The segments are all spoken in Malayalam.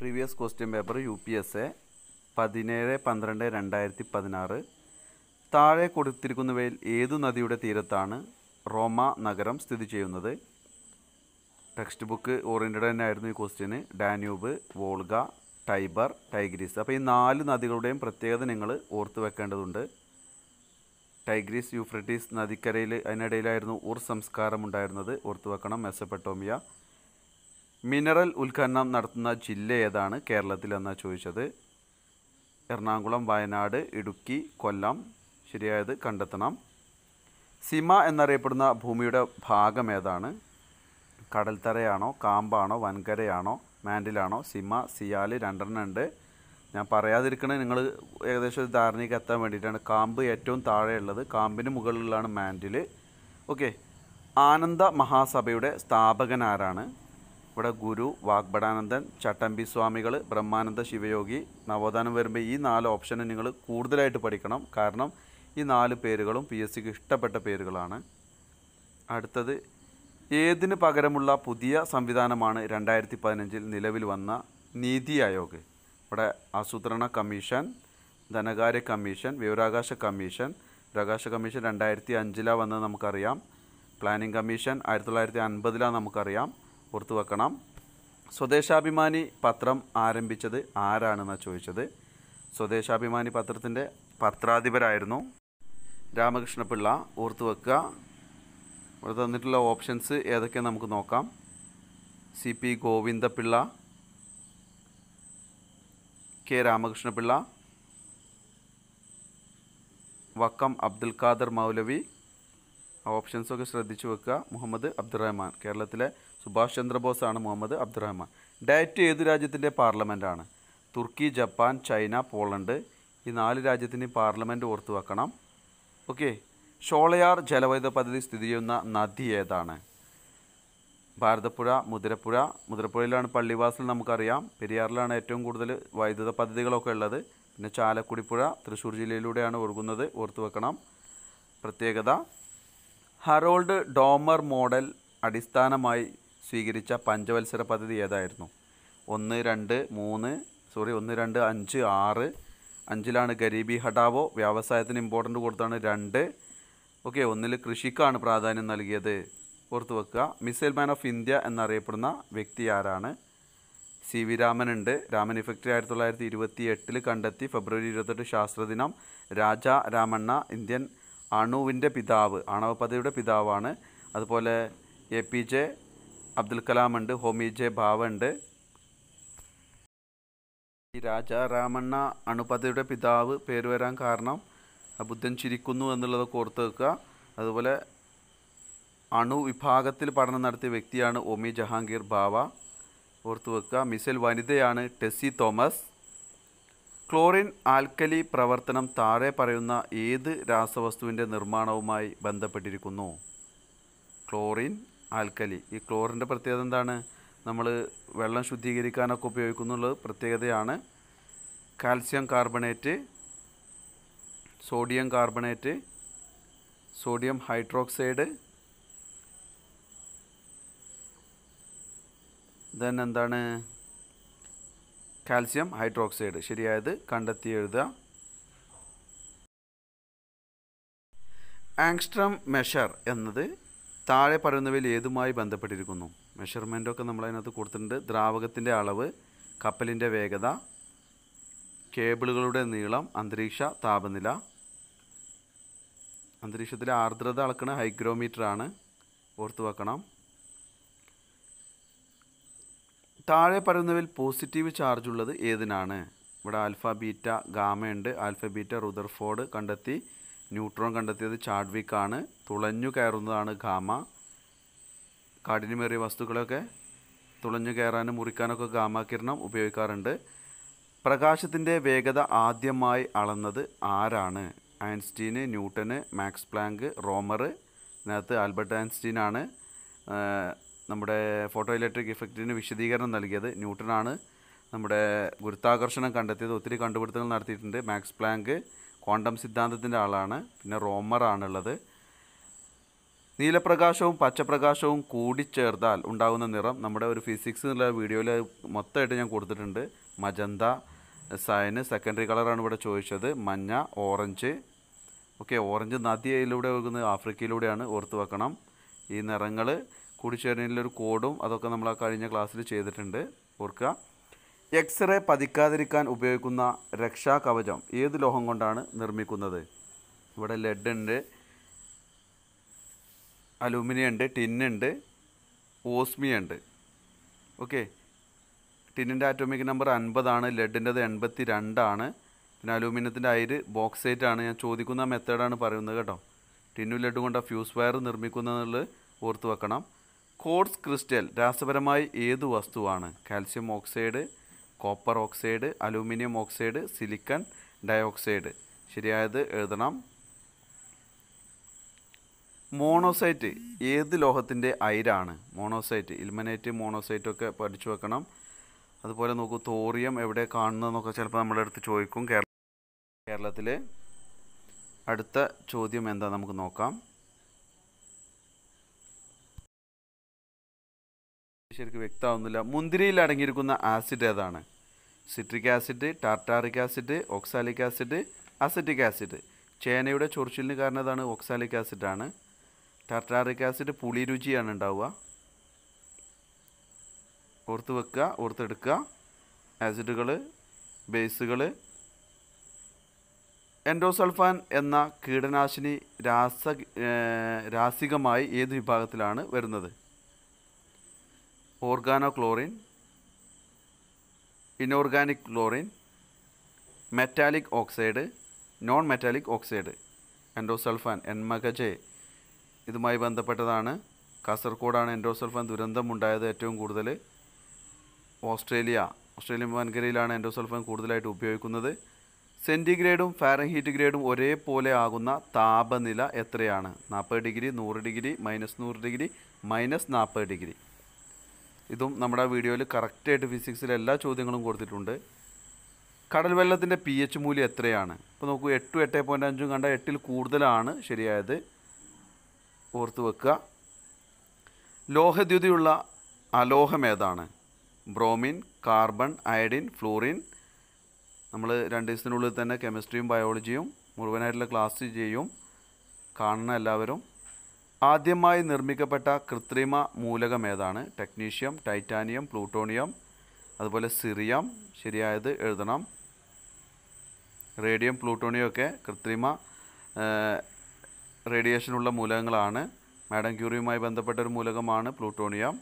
Previous question paper U P S A പതിനേഴ് പന്ത്രണ്ട് രണ്ടായിരത്തി പതിനാറ് താഴെ കൊടുത്തിരിക്കുന്നവയിൽ ഏതു നദിയുടെ തീരത്താണ് റോമ നഗരം സ്ഥിതി ചെയ്യുന്നത് ടെക്സ്റ്റ് ബുക്ക് ഓറിയൻറ്റഡ് തന്നെ ആയിരുന്നു ഈ ക്വസ്റ്റ്യന് ഡാന്യൂബ് വോൾഗ ടൈബർ ടൈഗ്രീസ് അപ്പോൾ ഈ നാല് നദികളുടെയും പ്രത്യേകത നിങ്ങൾ ഓർത്ത് വെക്കേണ്ടതുണ്ട് ടൈഗ്രീസ് യൂഫ്രട്ടീസ് നദിക്കരയിൽ അതിനിടയിലായിരുന്നു ഉർ സംസ്കാരം ഉണ്ടായിരുന്നത് ഓർത്തു വെക്കണം മെസ്സപ്പെട്ടോമിയ മിനറൽ ഉത്ഖനനം നടത്തുന്ന ജില്ല ഏതാണ് കേരളത്തിലെന്നാണ് ചോദിച്ചത് എറണാകുളം വയനാട് ഇടുക്കി കൊല്ലം ശരിയായത് കണ്ടെത്തണം സിമ എന്നറിയപ്പെടുന്ന ഭൂമിയുടെ ഭാഗം ഏതാണ് കടൽത്തറയാണോ കാമ്പാണോ വൻകരയാണോ മാൻഡിലാണോ സിമ സിയാല് രണ്ടെണ്ണം ഉണ്ട് ഞാൻ പറയാതിരിക്കണേ നിങ്ങൾ ഏകദേശം ഒരു ധാരണയ്ക്ക് എത്താൻ വേണ്ടിയിട്ടാണ് കാമ്പ് ഏറ്റവും താഴെയുള്ളത് കാമ്പിന് മുകളിലുള്ളതാണ് മാൻഡിൽ ഓക്കെ ആനന്ദ മഹാസഭയുടെ സ്ഥാപകൻ ആരാണ് ഇവിടെ ഗുരു വാഗ്ഭടാനന്ദൻ ചട്ടമ്പി സ്വാമികൾ ബ്രഹ്മാനന്ദ ശിവയോഗി നവോത്ഥാനം വരുമ്പോൾ ഈ നാല് ഓപ്ഷന് നിങ്ങൾ കൂടുതലായിട്ട് പഠിക്കണം കാരണം ഈ നാല് പേരുകളും പി എസ് സിക്ക് ഇഷ്ടപ്പെട്ട പേരുകളാണ് അടുത്തത് ഏതിന് പകരമുള്ള പുതിയ സംവിധാനമാണ് രണ്ടായിരത്തി പതിനഞ്ചിൽ നിലവിൽ വന്ന നീതി ആയോഗ് ഇവിടെ ആസൂത്രണ കമ്മീഷൻ ധനകാര്യ കമ്മീഷൻ വിവരാകാശ കമ്മീഷൻ വിവരാകാശ കമ്മീഷൻ രണ്ടായിരത്തി അഞ്ചിലാണ് വന്നത് നമുക്കറിയാം പ്ലാനിംഗ് കമ്മീഷൻ ആയിരത്തി തൊള്ളായിരത്തി അൻപതിലാണ് നമുക്കറിയാം ഓർത്തു വെക്കണം സ്വദേശാഭിമാനി പത്രം ആരംഭിച്ചത് ആരാണെന്നാണ് ചോദിച്ചത് സ്വദേശാഭിമാനി പത്രത്തിൻ്റെ പത്രാധിപരായിരുന്നു രാമകൃഷ്ണപിള്ള ഓർത്തു വെക്കുക ഇവിടെ തന്നിട്ടുള്ള ഓപ്ഷൻസ് ഏതൊക്കെ നമുക്ക് നോക്കാം C P Govindapillai K Ramakrishnapillai Vakkom Abdul Khader Moulavi ഓപ്ഷൻസൊക്കെ ശ്രദ്ധിച്ചു വെക്കുക മുഹമ്മദ് അബ്ദുറഹ്മാൻ കേരളത്തിലെ സുഭാഷ് ചന്ദ്രബോസാണ് മുഹമ്മദ് അബ്ദുറഹ്മാൻ ഡയറ്റ് ഏതു രാജ്യത്തിൻ്റെ പാർലമെൻറ്റാണ് തുർക്കി ജപ്പാൻ ചൈന പോളണ്ട് ഈ നാല് രാജ്യത്തിൻ്റെയും പാർലമെൻറ്റ് ഓർത്തു വെക്കണം ഓക്കെ ഷോളയാർ ജലവൈദ്യുത പദ്ധതി സ്ഥിതി ചെയ്യുന്ന നദി ഏതാണ് ഭാരതപ്പുഴ മുതിരപ്പുഴ മുതിരപ്പുഴയിലാണ് പള്ളിവാസൽ നമുക്കറിയാം പെരിയാറിലാണ് ഏറ്റവും കൂടുതൽ വൈദ്യുത പദ്ധതികളൊക്കെ ഉള്ളത് പിന്നെ ചാലക്കുടിപ്പുഴ തൃശ്ശൂർ ജില്ലയിലൂടെയാണ് ഒഴുകുന്നത് ഓർത്തു വെക്കണം പ്രത്യേകത ഹറോൾഡ് ഡോമർ മോഡൽ അടിസ്ഥാനമായി സ്വീകരിച്ച പഞ്ചവത്സര പദ്ധതി ഏതായിരുന്നു ഒന്ന് രണ്ട് മൂന്ന് സോറി ഒന്ന് രണ്ട് അഞ്ച് ആറ് അഞ്ചിലാണ് ഗരീബി ഹടാവോ വ്യവസായത്തിന് ഇമ്പോർട്ടൻ്റ് കൊടുത്താണ് രണ്ട് ഓക്കെ ഒന്നിൽ കൃഷിക്കാണ് പ്രാധാന്യം നൽകിയത് ഓർത്ത് വെക്കുക മിസൈൽ മാൻ ഓഫ് ഇന്ത്യ എന്നറിയപ്പെടുന്ന വ്യക്തി ആരാണ് സി വി ഉണ്ട് രാമൻ ഇഫക്റ്റ് ആയിരത്തി തൊള്ളായിരത്തി ഇരുപത്തി എട്ടിൽ കണ്ടെത്തി ഫെബ്രുവരി ഇരുപത്തെട്ട് ശാസ്ത്രദിനം രാജ രാമണ്ണ ഇന്ത്യൻ അണുവിൻ്റെ പിതാവ് ആണവ പദ്ധതിയുടെ പിതാവാണ് അതുപോലെ A P J Abdul Kalam ഉണ്ട് ഹോമി ജെ ഭാവ ഉണ്ട് ഈ രാജ രാമണ്ണ അണുപതയുടെ പിതാവ് പേര് വരാൻ കാരണം ബുദ്ധൻ ചിരിക്കുന്നു എന്നുള്ളത് ഓർത്ത് വെക്കുക അതുപോലെ അണുവിഭാഗത്തിൽ പഠനം നടത്തിയ വ്യക്തിയാണ് ഒമി ജഹാംഗീർ ബാവ ഓർത്തു വെക്കുക മിസൈൽ വനിതയാണ് ടെസ്സി തോമസ് ക്ലോറിൻ ആൽക്കലി പ്രവർത്തനം താഴെ പറയുന്ന ഏത് രാസവസ്തുവിൻ്റെ നിർമ്മാണവുമായി ബന്ധപ്പെട്ടിരിക്കുന്നു ക്ലോറിൻ ആൽക്കലി ഈ ക്ലോറിൻ്റെ പ്രത്യേകത എന്താണ് നമ്മൾ വെള്ളം ശുദ്ധീകരിക്കാനൊക്കെ ഉപയോഗിക്കുന്നുള്ള പ്രത്യേകതയാണ് calcium carbonate sodium carbonate sodium hydroxide then എന്താണ് കാൽസ്യം ഹൈഡ്രോക്സൈഡ് ശരിയായത് കണ്ടെത്തി എഴുതുക ആങ്സ്ട്രം മെഷർ എന്നത് താഴെ പറയുന്നവയിൽ ഏതുമായി ബന്ധപ്പെട്ടിരിക്കുന്നു മെഷർമെൻറ്റൊക്കെ നമ്മൾ അതിനകത്ത് കൊടുത്തിട്ടുണ്ട് ദ്രാവകത്തിൻ്റെ അളവ് കപ്പലിൻ്റെ വേഗത കേബിളുകളുടെ നീളം അന്തരീക്ഷ താപനില അന്തരീക്ഷത്തിലെ ആർദ്രത അളക്കണ ഹൈഗ്രോമീറ്ററാണ് ഓർത്തു വെക്കണം താഴെ പറയുന്നവയിൽ പോസിറ്റീവ് ചാർജ് ഉള്ളത് ഏതിനാണ് ഇവിടെ ആൽഫ ബീറ്റ ഗാമയുണ്ട് ആൽഫ ബീറ്റ റുദർഫോർഡ് കണ്ടെത്തി ന്യൂട്രോൺ കണ്ടെത്തിയത് ചാഡ്വിക്കാണ് തുളഞ്ഞു കയറുന്നതാണ് ഗാമ കാഠിന്യമേറിയ വസ്തുക്കളൊക്കെ തുളഞ്ഞു കയറാനും മുറിക്കാനൊക്കെ ഗാമാകിരണം ഉപയോഗിക്കാറുണ്ട് പ്രകാശത്തിൻ്റെ വേഗത ആദ്യമായി അളന്നത് ആരാണ് ഐൻസ്റ്റീന് ന്യൂട്ടന് മാക്സ് പ്ലാങ്ക് റോമർ ഇതിനകത്ത് ആൽബർട്ട് ഐൻസ്റ്റീനാണ് ആണ് നമ്മുടെ ഫോട്ടോ ഇലക്ട്രിക് ഇഫക്റ്റിന് വിശദീകരണം നൽകിയത് ന്യൂട്ടനാണ് നമ്മുടെ ഗുരുത്വാകർഷണം കണ്ടെത്തിയത് ഒത്തിരി കണ്ടുപിടുത്തങ്ങൾ നടത്തിയിട്ടുണ്ട് മാക്സ് പ്ലാങ്ക് ക്വാണ്ടം സിദ്ധാന്തത്തിൻ്റെ ആളാണ് പിന്നെ റോമറാണുള്ളത് നീലപ്രകാശവും പച്ചപ്രകാശവും കൂടിച്ചേർത്താൽ ഉണ്ടാകുന്ന നിറം നമ്മുടെ ഒരു ഫിസിക്സ് എന്നുള്ള വീഡിയോയിൽ മൊത്തമായിട്ട് ഞാൻ കൊടുത്തിട്ടുണ്ട് മജന്ത സയന് സെക്കൻഡറി കളറാണ് ഇവിടെ ചോദിച്ചത് മഞ്ഞ ഓറഞ്ച് ഓക്കെ ഓറഞ്ച് നദിയിലൂടെ ഒഴുകുന്നത് ആഫ്രിക്കയിലൂടെയാണ് ഓർത്ത് വെക്കണം ഈ നിറങ്ങൾ കൂടിച്ചേരുന്നതിലൊരു കോഡും അതൊക്കെ നമ്മൾ ആ കഴിഞ്ഞ ക്ലാസ്സിൽ ചെയ്തിട്ടുണ്ട് ഓർക്കുക എക്സ്റേ പതിക്കാതിരിക്കാൻ ഉപയോഗിക്കുന്ന രക്ഷാകവചം ഏത് ലോഹം കൊണ്ടാണ് നിർമ്മിക്കുന്നത് ഇവിടെ ലെഡ് ഉണ്ട് അലൂമിനിയം ഉണ്ട് ടിന്നുണ്ട് ഓസ്മിയ ഉണ്ട് ഓക്കെ ടിന്നിൻ്റെ ആറ്റോമിക് നമ്പർ അൻപതാണ് ലെഡിൻ്റെത് എൺപത്തി രണ്ടാണ് പിന്നെ അലൂമിനിയത്തിൻ്റെ അയിര് ബോക്സൈറ്റ് ആണ് ഞാൻ ചോദിക്കുന്ന മെത്തേഡാണ് പറയുന്നത് കേട്ടോ ടിന്നു ലെഡ് കൊണ്ട് ഫ്യൂസ് വയർ നിർമ്മിക്കുന്നതിനുള്ളത് ഓർത്ത് വെക്കണം കോഡ്സ് ക്രിസ്റ്റൽ രാസപരമായി ഏത് വസ്തുവാണ് calcium oxide copper oxide aluminium oxide silicon dioxide ശരിയായത് എഴുതണം മോണോസൈറ്റ് ഏത് ലോഹത്തിൻ്റെ അയിരാണ് മോണോസൈറ്റ് ഇൽമനേറ്റ് മോണോസൈറ്റ് ഒക്കെ പഠിച്ചു വെക്കണം അതുപോലെ നോക്കൂ തോറിയം എവിടെ കാണുന്നതെന്നൊക്കെ ചിലപ്പോൾ നമ്മുടെ അടുത്ത് ചോദിക്കും കേരള കേരളത്തിലെ അടുത്ത ചോദ്യം എന്താ നമുക്ക് നോക്കാം ശരിക്കും വ്യക്തമാവുന്നില്ല മുന്തിരിയിൽ അടങ്ങിയിരിക്കുന്ന ആസിഡ് ഏതാണ് citric acid tartaric acid oxalic acid acetic acid ചേനയുടെ ചൊറിച്ചിലിന് കാരണം ഏതാണ് ഓക്സാലിക് ആസിഡാണ് ടാർട്ടാറിക് ആസിഡ് പുളി രുചിയാണ് ഉണ്ടാവുക ഓർത്ത് വെക്കുക ഓർത്തെടുക്കുക ആസിഡുകൾ ബേസുകൾ എൻഡോസൾഫാൻ എന്ന കീടനാശിനി രാസ രാസികമായി ഏത് വിഭാഗത്തിലാണ് വരുന്നത് organochlorine inorganic chlorine metallic oxide non metallic oxide endosulfan Enmakaje ഇതുമായി ബന്ധപ്പെട്ടതാണ് കാസർഗോഡാണ് എൻഡോസൾഫാൻ ദുരന്തമുണ്ടായത് ഏറ്റവും കൂടുതൽ ഓസ്ട്രേലിയ ഓസ്ട്രേലിയൻ വൻകരയിലാണ് എൻഡോസൾഫാൻ കൂടുതലായിട്ട് ഉപയോഗിക്കുന്നത് സെൻറ്റിഗ്രേഡും ഫാരൻഹീറ്റ് ഗ്രേഡും ഒരേപോലെ ആകുന്ന താപനില എത്രയാണ് നാൽപ്പത് ഡിഗ്രി നൂറ് ഡിഗ്രി മൈനസ് നൂറ് ഡിഗ്രി മൈനസ് നാൽപ്പത് ഡിഗ്രി ഇതും നമ്മുടെ വീഡിയോയിൽ കറക്റ്റായിട്ട് ഫിസിക്സിലെ എല്ലാ ചോദ്യങ്ങളും കൊടുത്തിട്ടുണ്ട് കടൽ വെള്ളത്തിൻ്റെ പി എച്ച് മൂല്യം എത്രയാണ് ഇപ്പോൾ നോക്കൂ എട്ടും എട്ട് പോയിൻറ്റ് അഞ്ചും കണ്ട എട്ടിൽ കൂടുതലാണ് ശരിയായത് ഓർത്ത് വെക്കുക ലോഹദ്യുതിയുള്ള അലോഹം ഏതാണ് ബ്രോമിൻ കാർബൺ അയഡിൻ ഫ്ലൂറിൻ നമ്മൾ രണ്ട് ദിവസത്തിനുള്ളിൽ തന്നെ കെമിസ്ട്രിയും ബയോളജിയും മുഴുവനായിട്ടുള്ള ക്ലാസ് ചെയ്യും കാണണം എല്ലാവരും ആദ്യമായി നിർമ്മിക്കപ്പെട്ട കൃത്രിമ ഏതാണ് ടെക്നീഷ്യം ടൈറ്റാനിയം പ്ലൂട്ടോണിയം അതുപോലെ സിറിയം ശരിയായത് എഴുതണം റേഡിയം പ്ലൂട്ടോണിയം ഒക്കെ കൃത്രിമ റേഡിയേഷനുള്ള മൂലകങ്ങളാണ് മാഡം ക്യൂറിയുമായി ബന്ധപ്പെട്ട ഒരു മൂലകമാണ് പ്ലൂട്ടോണിയം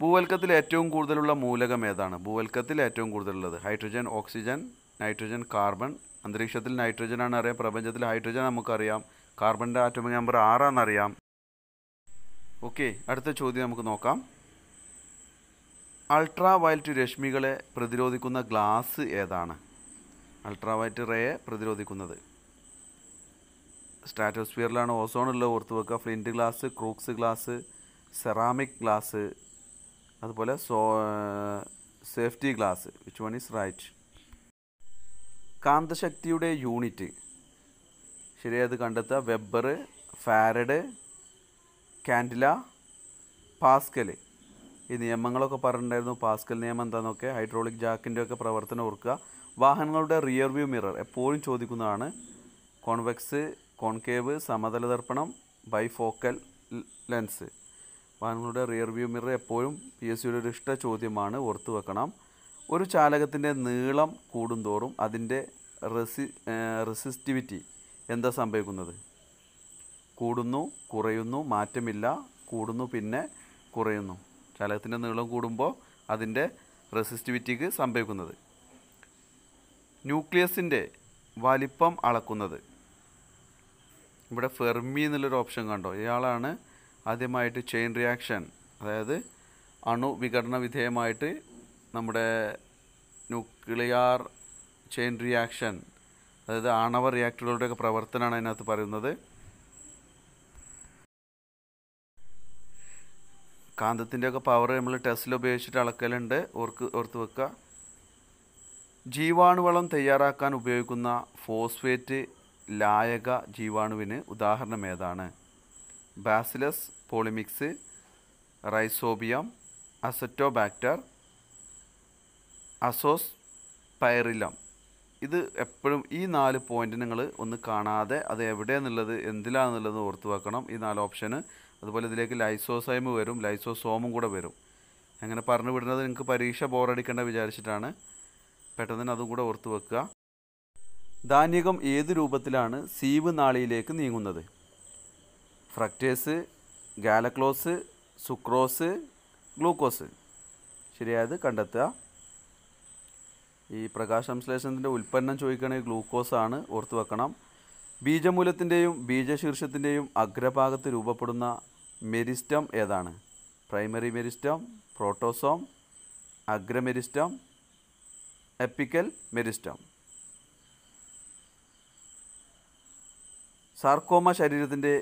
ഭൂവൽക്കത്തിൽ ഏറ്റവും കൂടുതലുള്ള മൂലകം ഏതാണ് ഭൂവൽക്കത്തിൽ ഏറ്റവും കൂടുതലുള്ളത് ഹൈഡ്രജൻ ഓക്സിജൻ നൈട്രജൻ കാർബൺ അന്തരീക്ഷത്തിൽ നൈട്രജനാണ് അറിയാം പ്രപഞ്ചത്തിൽ ഹൈഡ്രജൻ നമുക്കറിയാം കാർബണിൻ്റെ ആറ്റോമിക് നമ്പർ അറിയാം ഓക്കെ അടുത്ത ചോദ്യം നമുക്ക് നോക്കാം അൾട്രാ വയലറ്റ് രശ്മികളെ പ്രതിരോധിക്കുന്ന ഗ്ലാസ് ഏതാണ് അൾട്രാ വയലറ്റ് റേയെ പ്രതിരോധിക്കുന്നത് സ്റ്റാറ്റോസ്ഫിയറിലാണ് ഓസോൺ ഉള്ളത് ഓർത്ത് വെക്കുക flint glass Crookes glass ceramic glass അതുപോലെ so safety glass which one is right കാന്തശക്തിയുടെ യൂണിറ്റ് ശരിയായത് കണ്ടെത്തുക വെബർ ഫാരഡ് കാൻഡില പാസ്കൽ ഈ നിയമങ്ങളൊക്കെ പറഞ്ഞിട്ടുണ്ടായിരുന്നു പാസ്കൽ നിയമം എന്താണെന്നൊക്കെ ഹൈഡ്രോളിക് ജാക്കിൻ്റെ ഒക്കെ പ്രവർത്തനം ഓർക്കുക വാഹനങ്ങളുടെ റിയർ വ്യൂ മിറർ എപ്പോഴും ചോദിക്കുന്നതാണ് കോൺവെക്സ് കോൺകേവ് സമതല ദർപ്പണം ബൈ ഫോക്കൽ ലെൻസ് വാഹനങ്ങളുടെ റിയർ വ്യൂ മിറർ എപ്പോഴും പി എസ് സിയുടെ ഒരു ഇഷ്ട ചോദ്യമാണ് ഓർത്തു വെക്കണം ഒരു ചാലകത്തിൻ്റെ നീളം കൂടുന്തോറും അതിൻ്റെ റെസി റെസിസ്റ്റിവിറ്റി എന്താ സംഭവിക്കുന്നത് കൂടുന്നു കുറയുന്നു മാറ്റമില്ല കൂടുന്നു പിന്നെ കുറയുന്നു ചാലകത്തിൻ്റെ നീളം കൂടുമ്പോൾ അതിൻ്റെ റെസിസ്റ്റിവിറ്റിക്ക് സംഭവിക്കുന്നത് ന്യൂക്ലിയസിൻ്റെ വലിപ്പം അളക്കുന്നത് ഇവിടെ ഫെർമി എന്നുള്ളൊരു ഓപ്ഷൻ കണ്ടോ ഇയാളാണ് ആദ്യമായിട്ട് ചെയിൻ റിയാക്ഷൻ അതായത് അണു വിഘടന വിധേയമായിട്ട് നമ്മുടെ ന്യൂക്ലിയാർ ചെയിൻ റിയാക്ഷൻ അതായത് ആണവ റിയാക്ടറുകളുടെയൊക്കെ പ്രവർത്തനമാണ് അതിനകത്ത് പറയുന്നത് കാന്തത്തിൻ്റെയൊക്കെ പവർ നമ്മൾ ടെസ്റ്റിൽ ഉപയോഗിച്ചിട്ട് അളക്കലുണ്ട് ഓർക്ക് ഓർത്ത് വെക്കുക ജീവാണുവളം തയ്യാറാക്കാൻ ഉപയോഗിക്കുന്ന ഫോസ്ഫേറ്റ് ലായക ജീവാണുവിന് ഉദാഹരണം ഏതാണ് Bacillus polymyxa Rhizobium Azotobacter Azospirillum ഇത് എപ്പോഴും ഈ നാല് പോയിന്റ് നിങ്ങൾ ഒന്ന് കാണാതെ അത് എവിടെയാണെന്നുള്ളത് എന്തിലാണെന്നുള്ളത് ഓർത്ത് വെക്കണം ഈ നാല് ഓപ്ഷന് അതുപോലെ ഇതിലേക്ക് ലൈസോസൈമ് വരും ലൈസോസോമും കൂടെ വരും അങ്ങനെ പറഞ്ഞു വിടുന്നത് നിങ്ങൾക്ക് പരീക്ഷ ബോറടിക്കേണ്ട വിചാരിച്ചിട്ടാണ് പെട്ടെന്ന് അതും കൂടെ ഓർത്ത് വെക്കുക ധാന്യകം ഏത് രൂപത്തിലാണ് സീവ് നാളിയിലേക്ക് നീങ്ങുന്നത് ഫ്രക്റ്റേസ് ഗാലക്ലോസ് സുക്രോസ് ഗ്ലൂക്കോസ് ശരിയായത് കണ്ടെത്തുക ഈ പ്രകാശംശ്ലേഷണത്തിൻ്റെ ഉൽപ്പന്നം ചോദിക്കുകയാണെങ്കിൽ ഗ്ലൂക്കോസ് ആണ് ഓർത്തു വെക്കണം ബീജമൂലത്തിൻ്റെയും ബീജശീർഷത്തിൻ്റെയും അഗ്രഭാഗത്ത് രൂപപ്പെടുന്ന മെരിസ്റ്റം ഏതാണ് പ്രൈമറി മെരിസ്റ്റം പ്രോട്ടോസോം അഗ്രമെരിസ്റ്റം എപ്പിക്കൽ മെരിസ്റ്റം സാർക്കോമ ശരീരത്തിൻ്റെ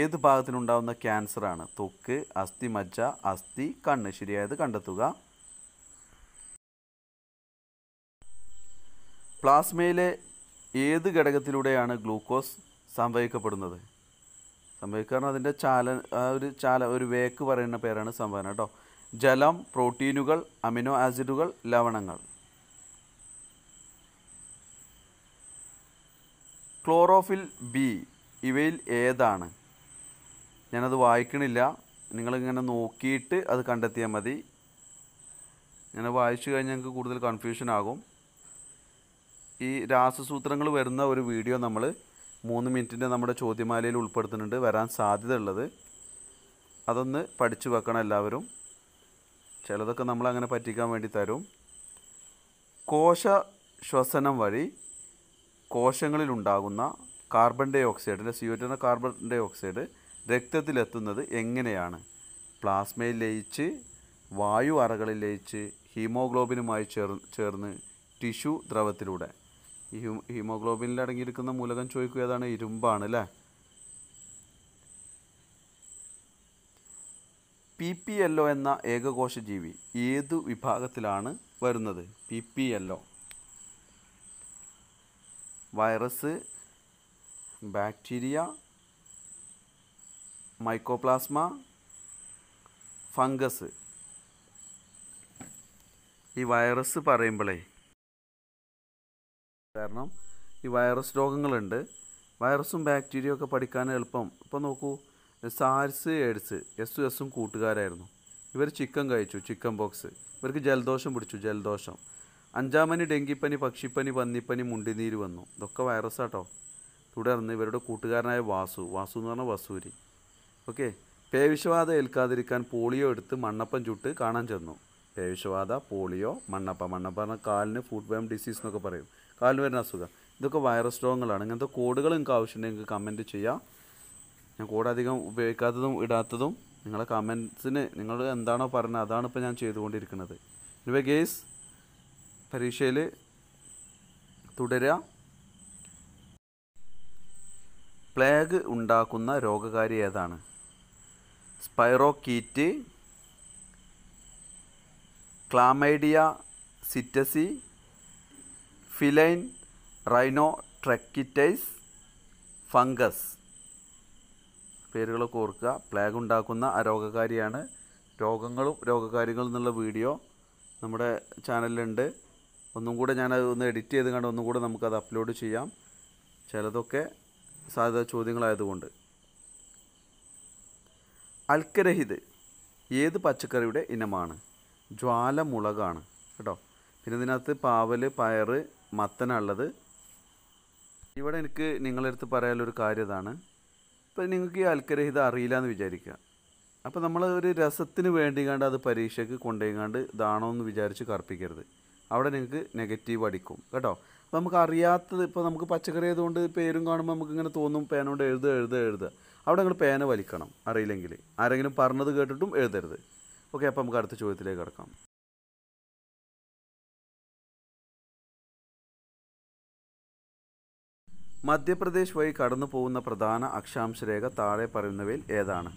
ഏത് ഭാഗത്തിനുണ്ടാവുന്ന ക്യാൻസറാണ് തൊക്ക് അസ്ഥി മജ്ജ അസ്ഥി കണ്ണ് ശരിയായത് കണ്ടെത്തുക പ്ലാസ്മയിലെ ഏത് ഘടകത്തിലൂടെയാണ് ഗ്ലൂക്കോസ് സംഭവിക്കപ്പെടുന്നത് സംഭവിക്കാറ് അതിൻ്റെ ചാല ആ ഒരു ചാല ഒരു വേക്ക് പറയുന്ന പേരാണ് സംഭവന കേട്ടോ ജലം പ്രോട്ടീനുകൾ അമിനോ ആസിഡുകൾ ലവണങ്ങൾ ക്ലോറോഫിൽ ബി ഇവയിൽ ഏതാണ് ഞാനത് വായിക്കണില്ല നിങ്ങളിങ്ങനെ നോക്കിയിട്ട് അത് കണ്ടെത്തിയാൽ മതി ഞാൻ വായിച്ചു കഴിഞ്ഞാൽ ഞങ്ങൾക്ക് കൂടുതൽ കൺഫ്യൂഷൻ ആകും ഈ രാസസൂത്രങ്ങൾ വരുന്ന ഒരു വീഡിയോ നമ്മൾ മൂന്ന് മിനിറ്റിൻ്റെ നമ്മുടെ ചോദ്യമാലയിൽ ഉൾപ്പെടുത്തുന്നുണ്ട് വരാൻ സാധ്യത ഉള്ളത് അതൊന്ന് പഠിച്ചു വെക്കണം എല്ലാവരും ചിലതൊക്കെ നമ്മളങ്ങനെ പറ്റിക്കാൻ വേണ്ടി തരും കോശ ശ്വസനം വഴി കോശങ്ങളിലുണ്ടാകുന്ന കാർബൺ ഡൈ ഓക്സൈഡിൻ്റെ സി കാർബൺ ഡൈ ഓക്സൈഡ് രക്തത്തിലെത്തുന്നത് എങ്ങനെയാണ് പ്ലാസ്മയിൽ ലയിച്ച് വായു അറകളിൽ ലയിച്ച് ഹീമോഗ്ലോബിനുമായി ചേർ ചേർന്ന് ടിഷ്യു ദ്രവത്തിലൂടെ ഈ ഹീമോഗ്ലോബിനിൽ അടങ്ങിയിരിക്കുന്ന മൂലകം ചോദിക്കുക ഏതാണ് ഇരുമ്പാണ് അല്ലേ പി പി ഒ എന്ന ഏകകോശ ജീവി ഏത് വിഭാഗത്തിലാണ് വരുന്നത് P P O virus bacteria mycoplasma fungus ഈ വൈറസ് പറയുമ്പോഴേ കാരണം ഈ വൈറസ് രോഗങ്ങളുണ്ട് വൈറസും ബാക്ടീരിയ ഒക്കെ പഠിക്കാൻ എളുപ്പം ഇപ്പം നോക്കൂ സാർസ് എയ്ഡ്സ് എസ് എസും കൂട്ടുകാരായിരുന്നു ഇവർ ചിക്കൻ കഴിച്ചു ചിക്കൻ ബോക്സ് ഇവർക്ക് ജലദോഷം പിടിച്ചു ജലദോഷം അഞ്ചാമനി ഡെങ്കിപ്പനി പക്ഷിപ്പനി പന്നിപ്പനി മുണ്ടിനീര് വന്നു ഇതൊക്കെ ആട്ടോ തുടർന്ന് ഇവരുടെ കൂട്ടുകാരനായ വാസു വാസു എന്ന് പറഞ്ഞാൽ വസൂരി ഓക്കെ പേവിഷവാദം ഏൽക്കാതിരിക്കാൻ പോളിയോ എടുത്ത് മണ്ണപ്പം ചുട്ട് കാണാൻ ചെന്നു പേവിഷബാധ പോളിയോ മണ്ണപ്പ മണ്ണപ്പ പറഞ്ഞാൽ കാലിന് ഫുഡ് വേം ഡിസീസ് എന്നൊക്കെ പറയും കാലുവരുന്ന അസുഖം ഇതൊക്കെ വൈറസ് രോഗങ്ങളാണ് ഇങ്ങനത്തെ കോഡുകൾ നിങ്ങൾക്ക് ആവശ്യമുണ്ടെങ്കിൽ നിങ്ങൾക്ക് കമൻറ്റ് ചെയ്യാം ഞാൻ കോഡ് ഉപയോഗിക്കാത്തതും ഇടാത്തതും നിങ്ങളെ കമൻസിന് നിങ്ങൾ എന്താണോ പറഞ്ഞത് അതാണ് ഇപ്പോൾ ഞാൻ ചെയ്തുകൊണ്ടിരിക്കുന്നത് ഇനിവേ ഗെയ്സ് പരീക്ഷയിൽ തുടരുക പ്ലേഗ് ഉണ്ടാക്കുന്ന രോഗകാരി ഏതാണ് സ്പൈറോക്കീറ്റ് ക്ലാമൈഡിയ സിറ്റസി ഫിലൈൻ ട്രക്കിറ്റൈസ് ഫംഗസ് പേരുകളൊക്കെ ഓർക്കുക പ്ലേഗ് ഉണ്ടാക്കുന്ന അരോഗകാരിയാണ് രോഗങ്ങളും രോഗകാരികളും എന്നുള്ള വീഡിയോ നമ്മുടെ ചാനലിലുണ്ട് ഒന്നും കൂടെ ഞാൻ ഒന്ന് എഡിറ്റ് ചെയ്ത് കണ്ട് ഒന്നും കൂടെ നമുക്കത് അപ്ലോഡ് ചെയ്യാം ചിലതൊക്കെ സാധ്യത ചോദ്യങ്ങളായതുകൊണ്ട് അൽക്കരഹിത് ഏത് പച്ചക്കറിയുടെ ഇനമാണ് ജ്വാലമുളകാണ് കേട്ടോ പിന്നെ ഇതിനകത്ത് പാവൽ പയർ മത്തനുള്ളത് ഇവിടെ എനിക്ക് നിങ്ങളുടെ അടുത്ത് പറയാനുള്ളൊരു കാര്യം ഇതാണ് ഇപ്പം നിങ്ങൾക്ക് ഈ അൽക്കരഹിത അറിയില്ല എന്ന് വിചാരിക്കുക അപ്പോൾ നമ്മൾ ഒരു രസത്തിന് വേണ്ടി കണ്ട് അത് പരീക്ഷയ്ക്ക് കൊണ്ടുപോയിങ്ങാണ്ട് ഇതാണോ എന്ന് വിചാരിച്ച് കറുപ്പിക്കരുത് അവിടെ നിങ്ങൾക്ക് നെഗറ്റീവ് അടിക്കും കേട്ടോ അപ്പോൾ നമുക്ക് അറിയാത്തത് ഇപ്പോൾ നമുക്ക് പച്ചക്കറി ആയതുകൊണ്ട് പേരും കാണുമ്പോൾ നമുക്ക് ഇങ്ങനെ തോന്നും പേന കൊണ്ട് എഴുതുക എഴുതുക എഴുതുക അവിടെ നിങ്ങൾ പേന വലിക്കണം അറിയില്ലെങ്കിൽ ആരെങ്കിലും പറഞ്ഞത് കേട്ടിട്ടും എഴുതരുത് ഓക്കെ അപ്പോൾ നമുക്ക് അടുത്ത ചോദ്യത്തിലേക്ക് കിടക്കാം മധ്യപ്രദേശ് വഴി കടന്നു പോകുന്ന പ്രധാന അക്ഷാംശരേഖ താഴെ പറയുന്നവയിൽ ഏതാണ്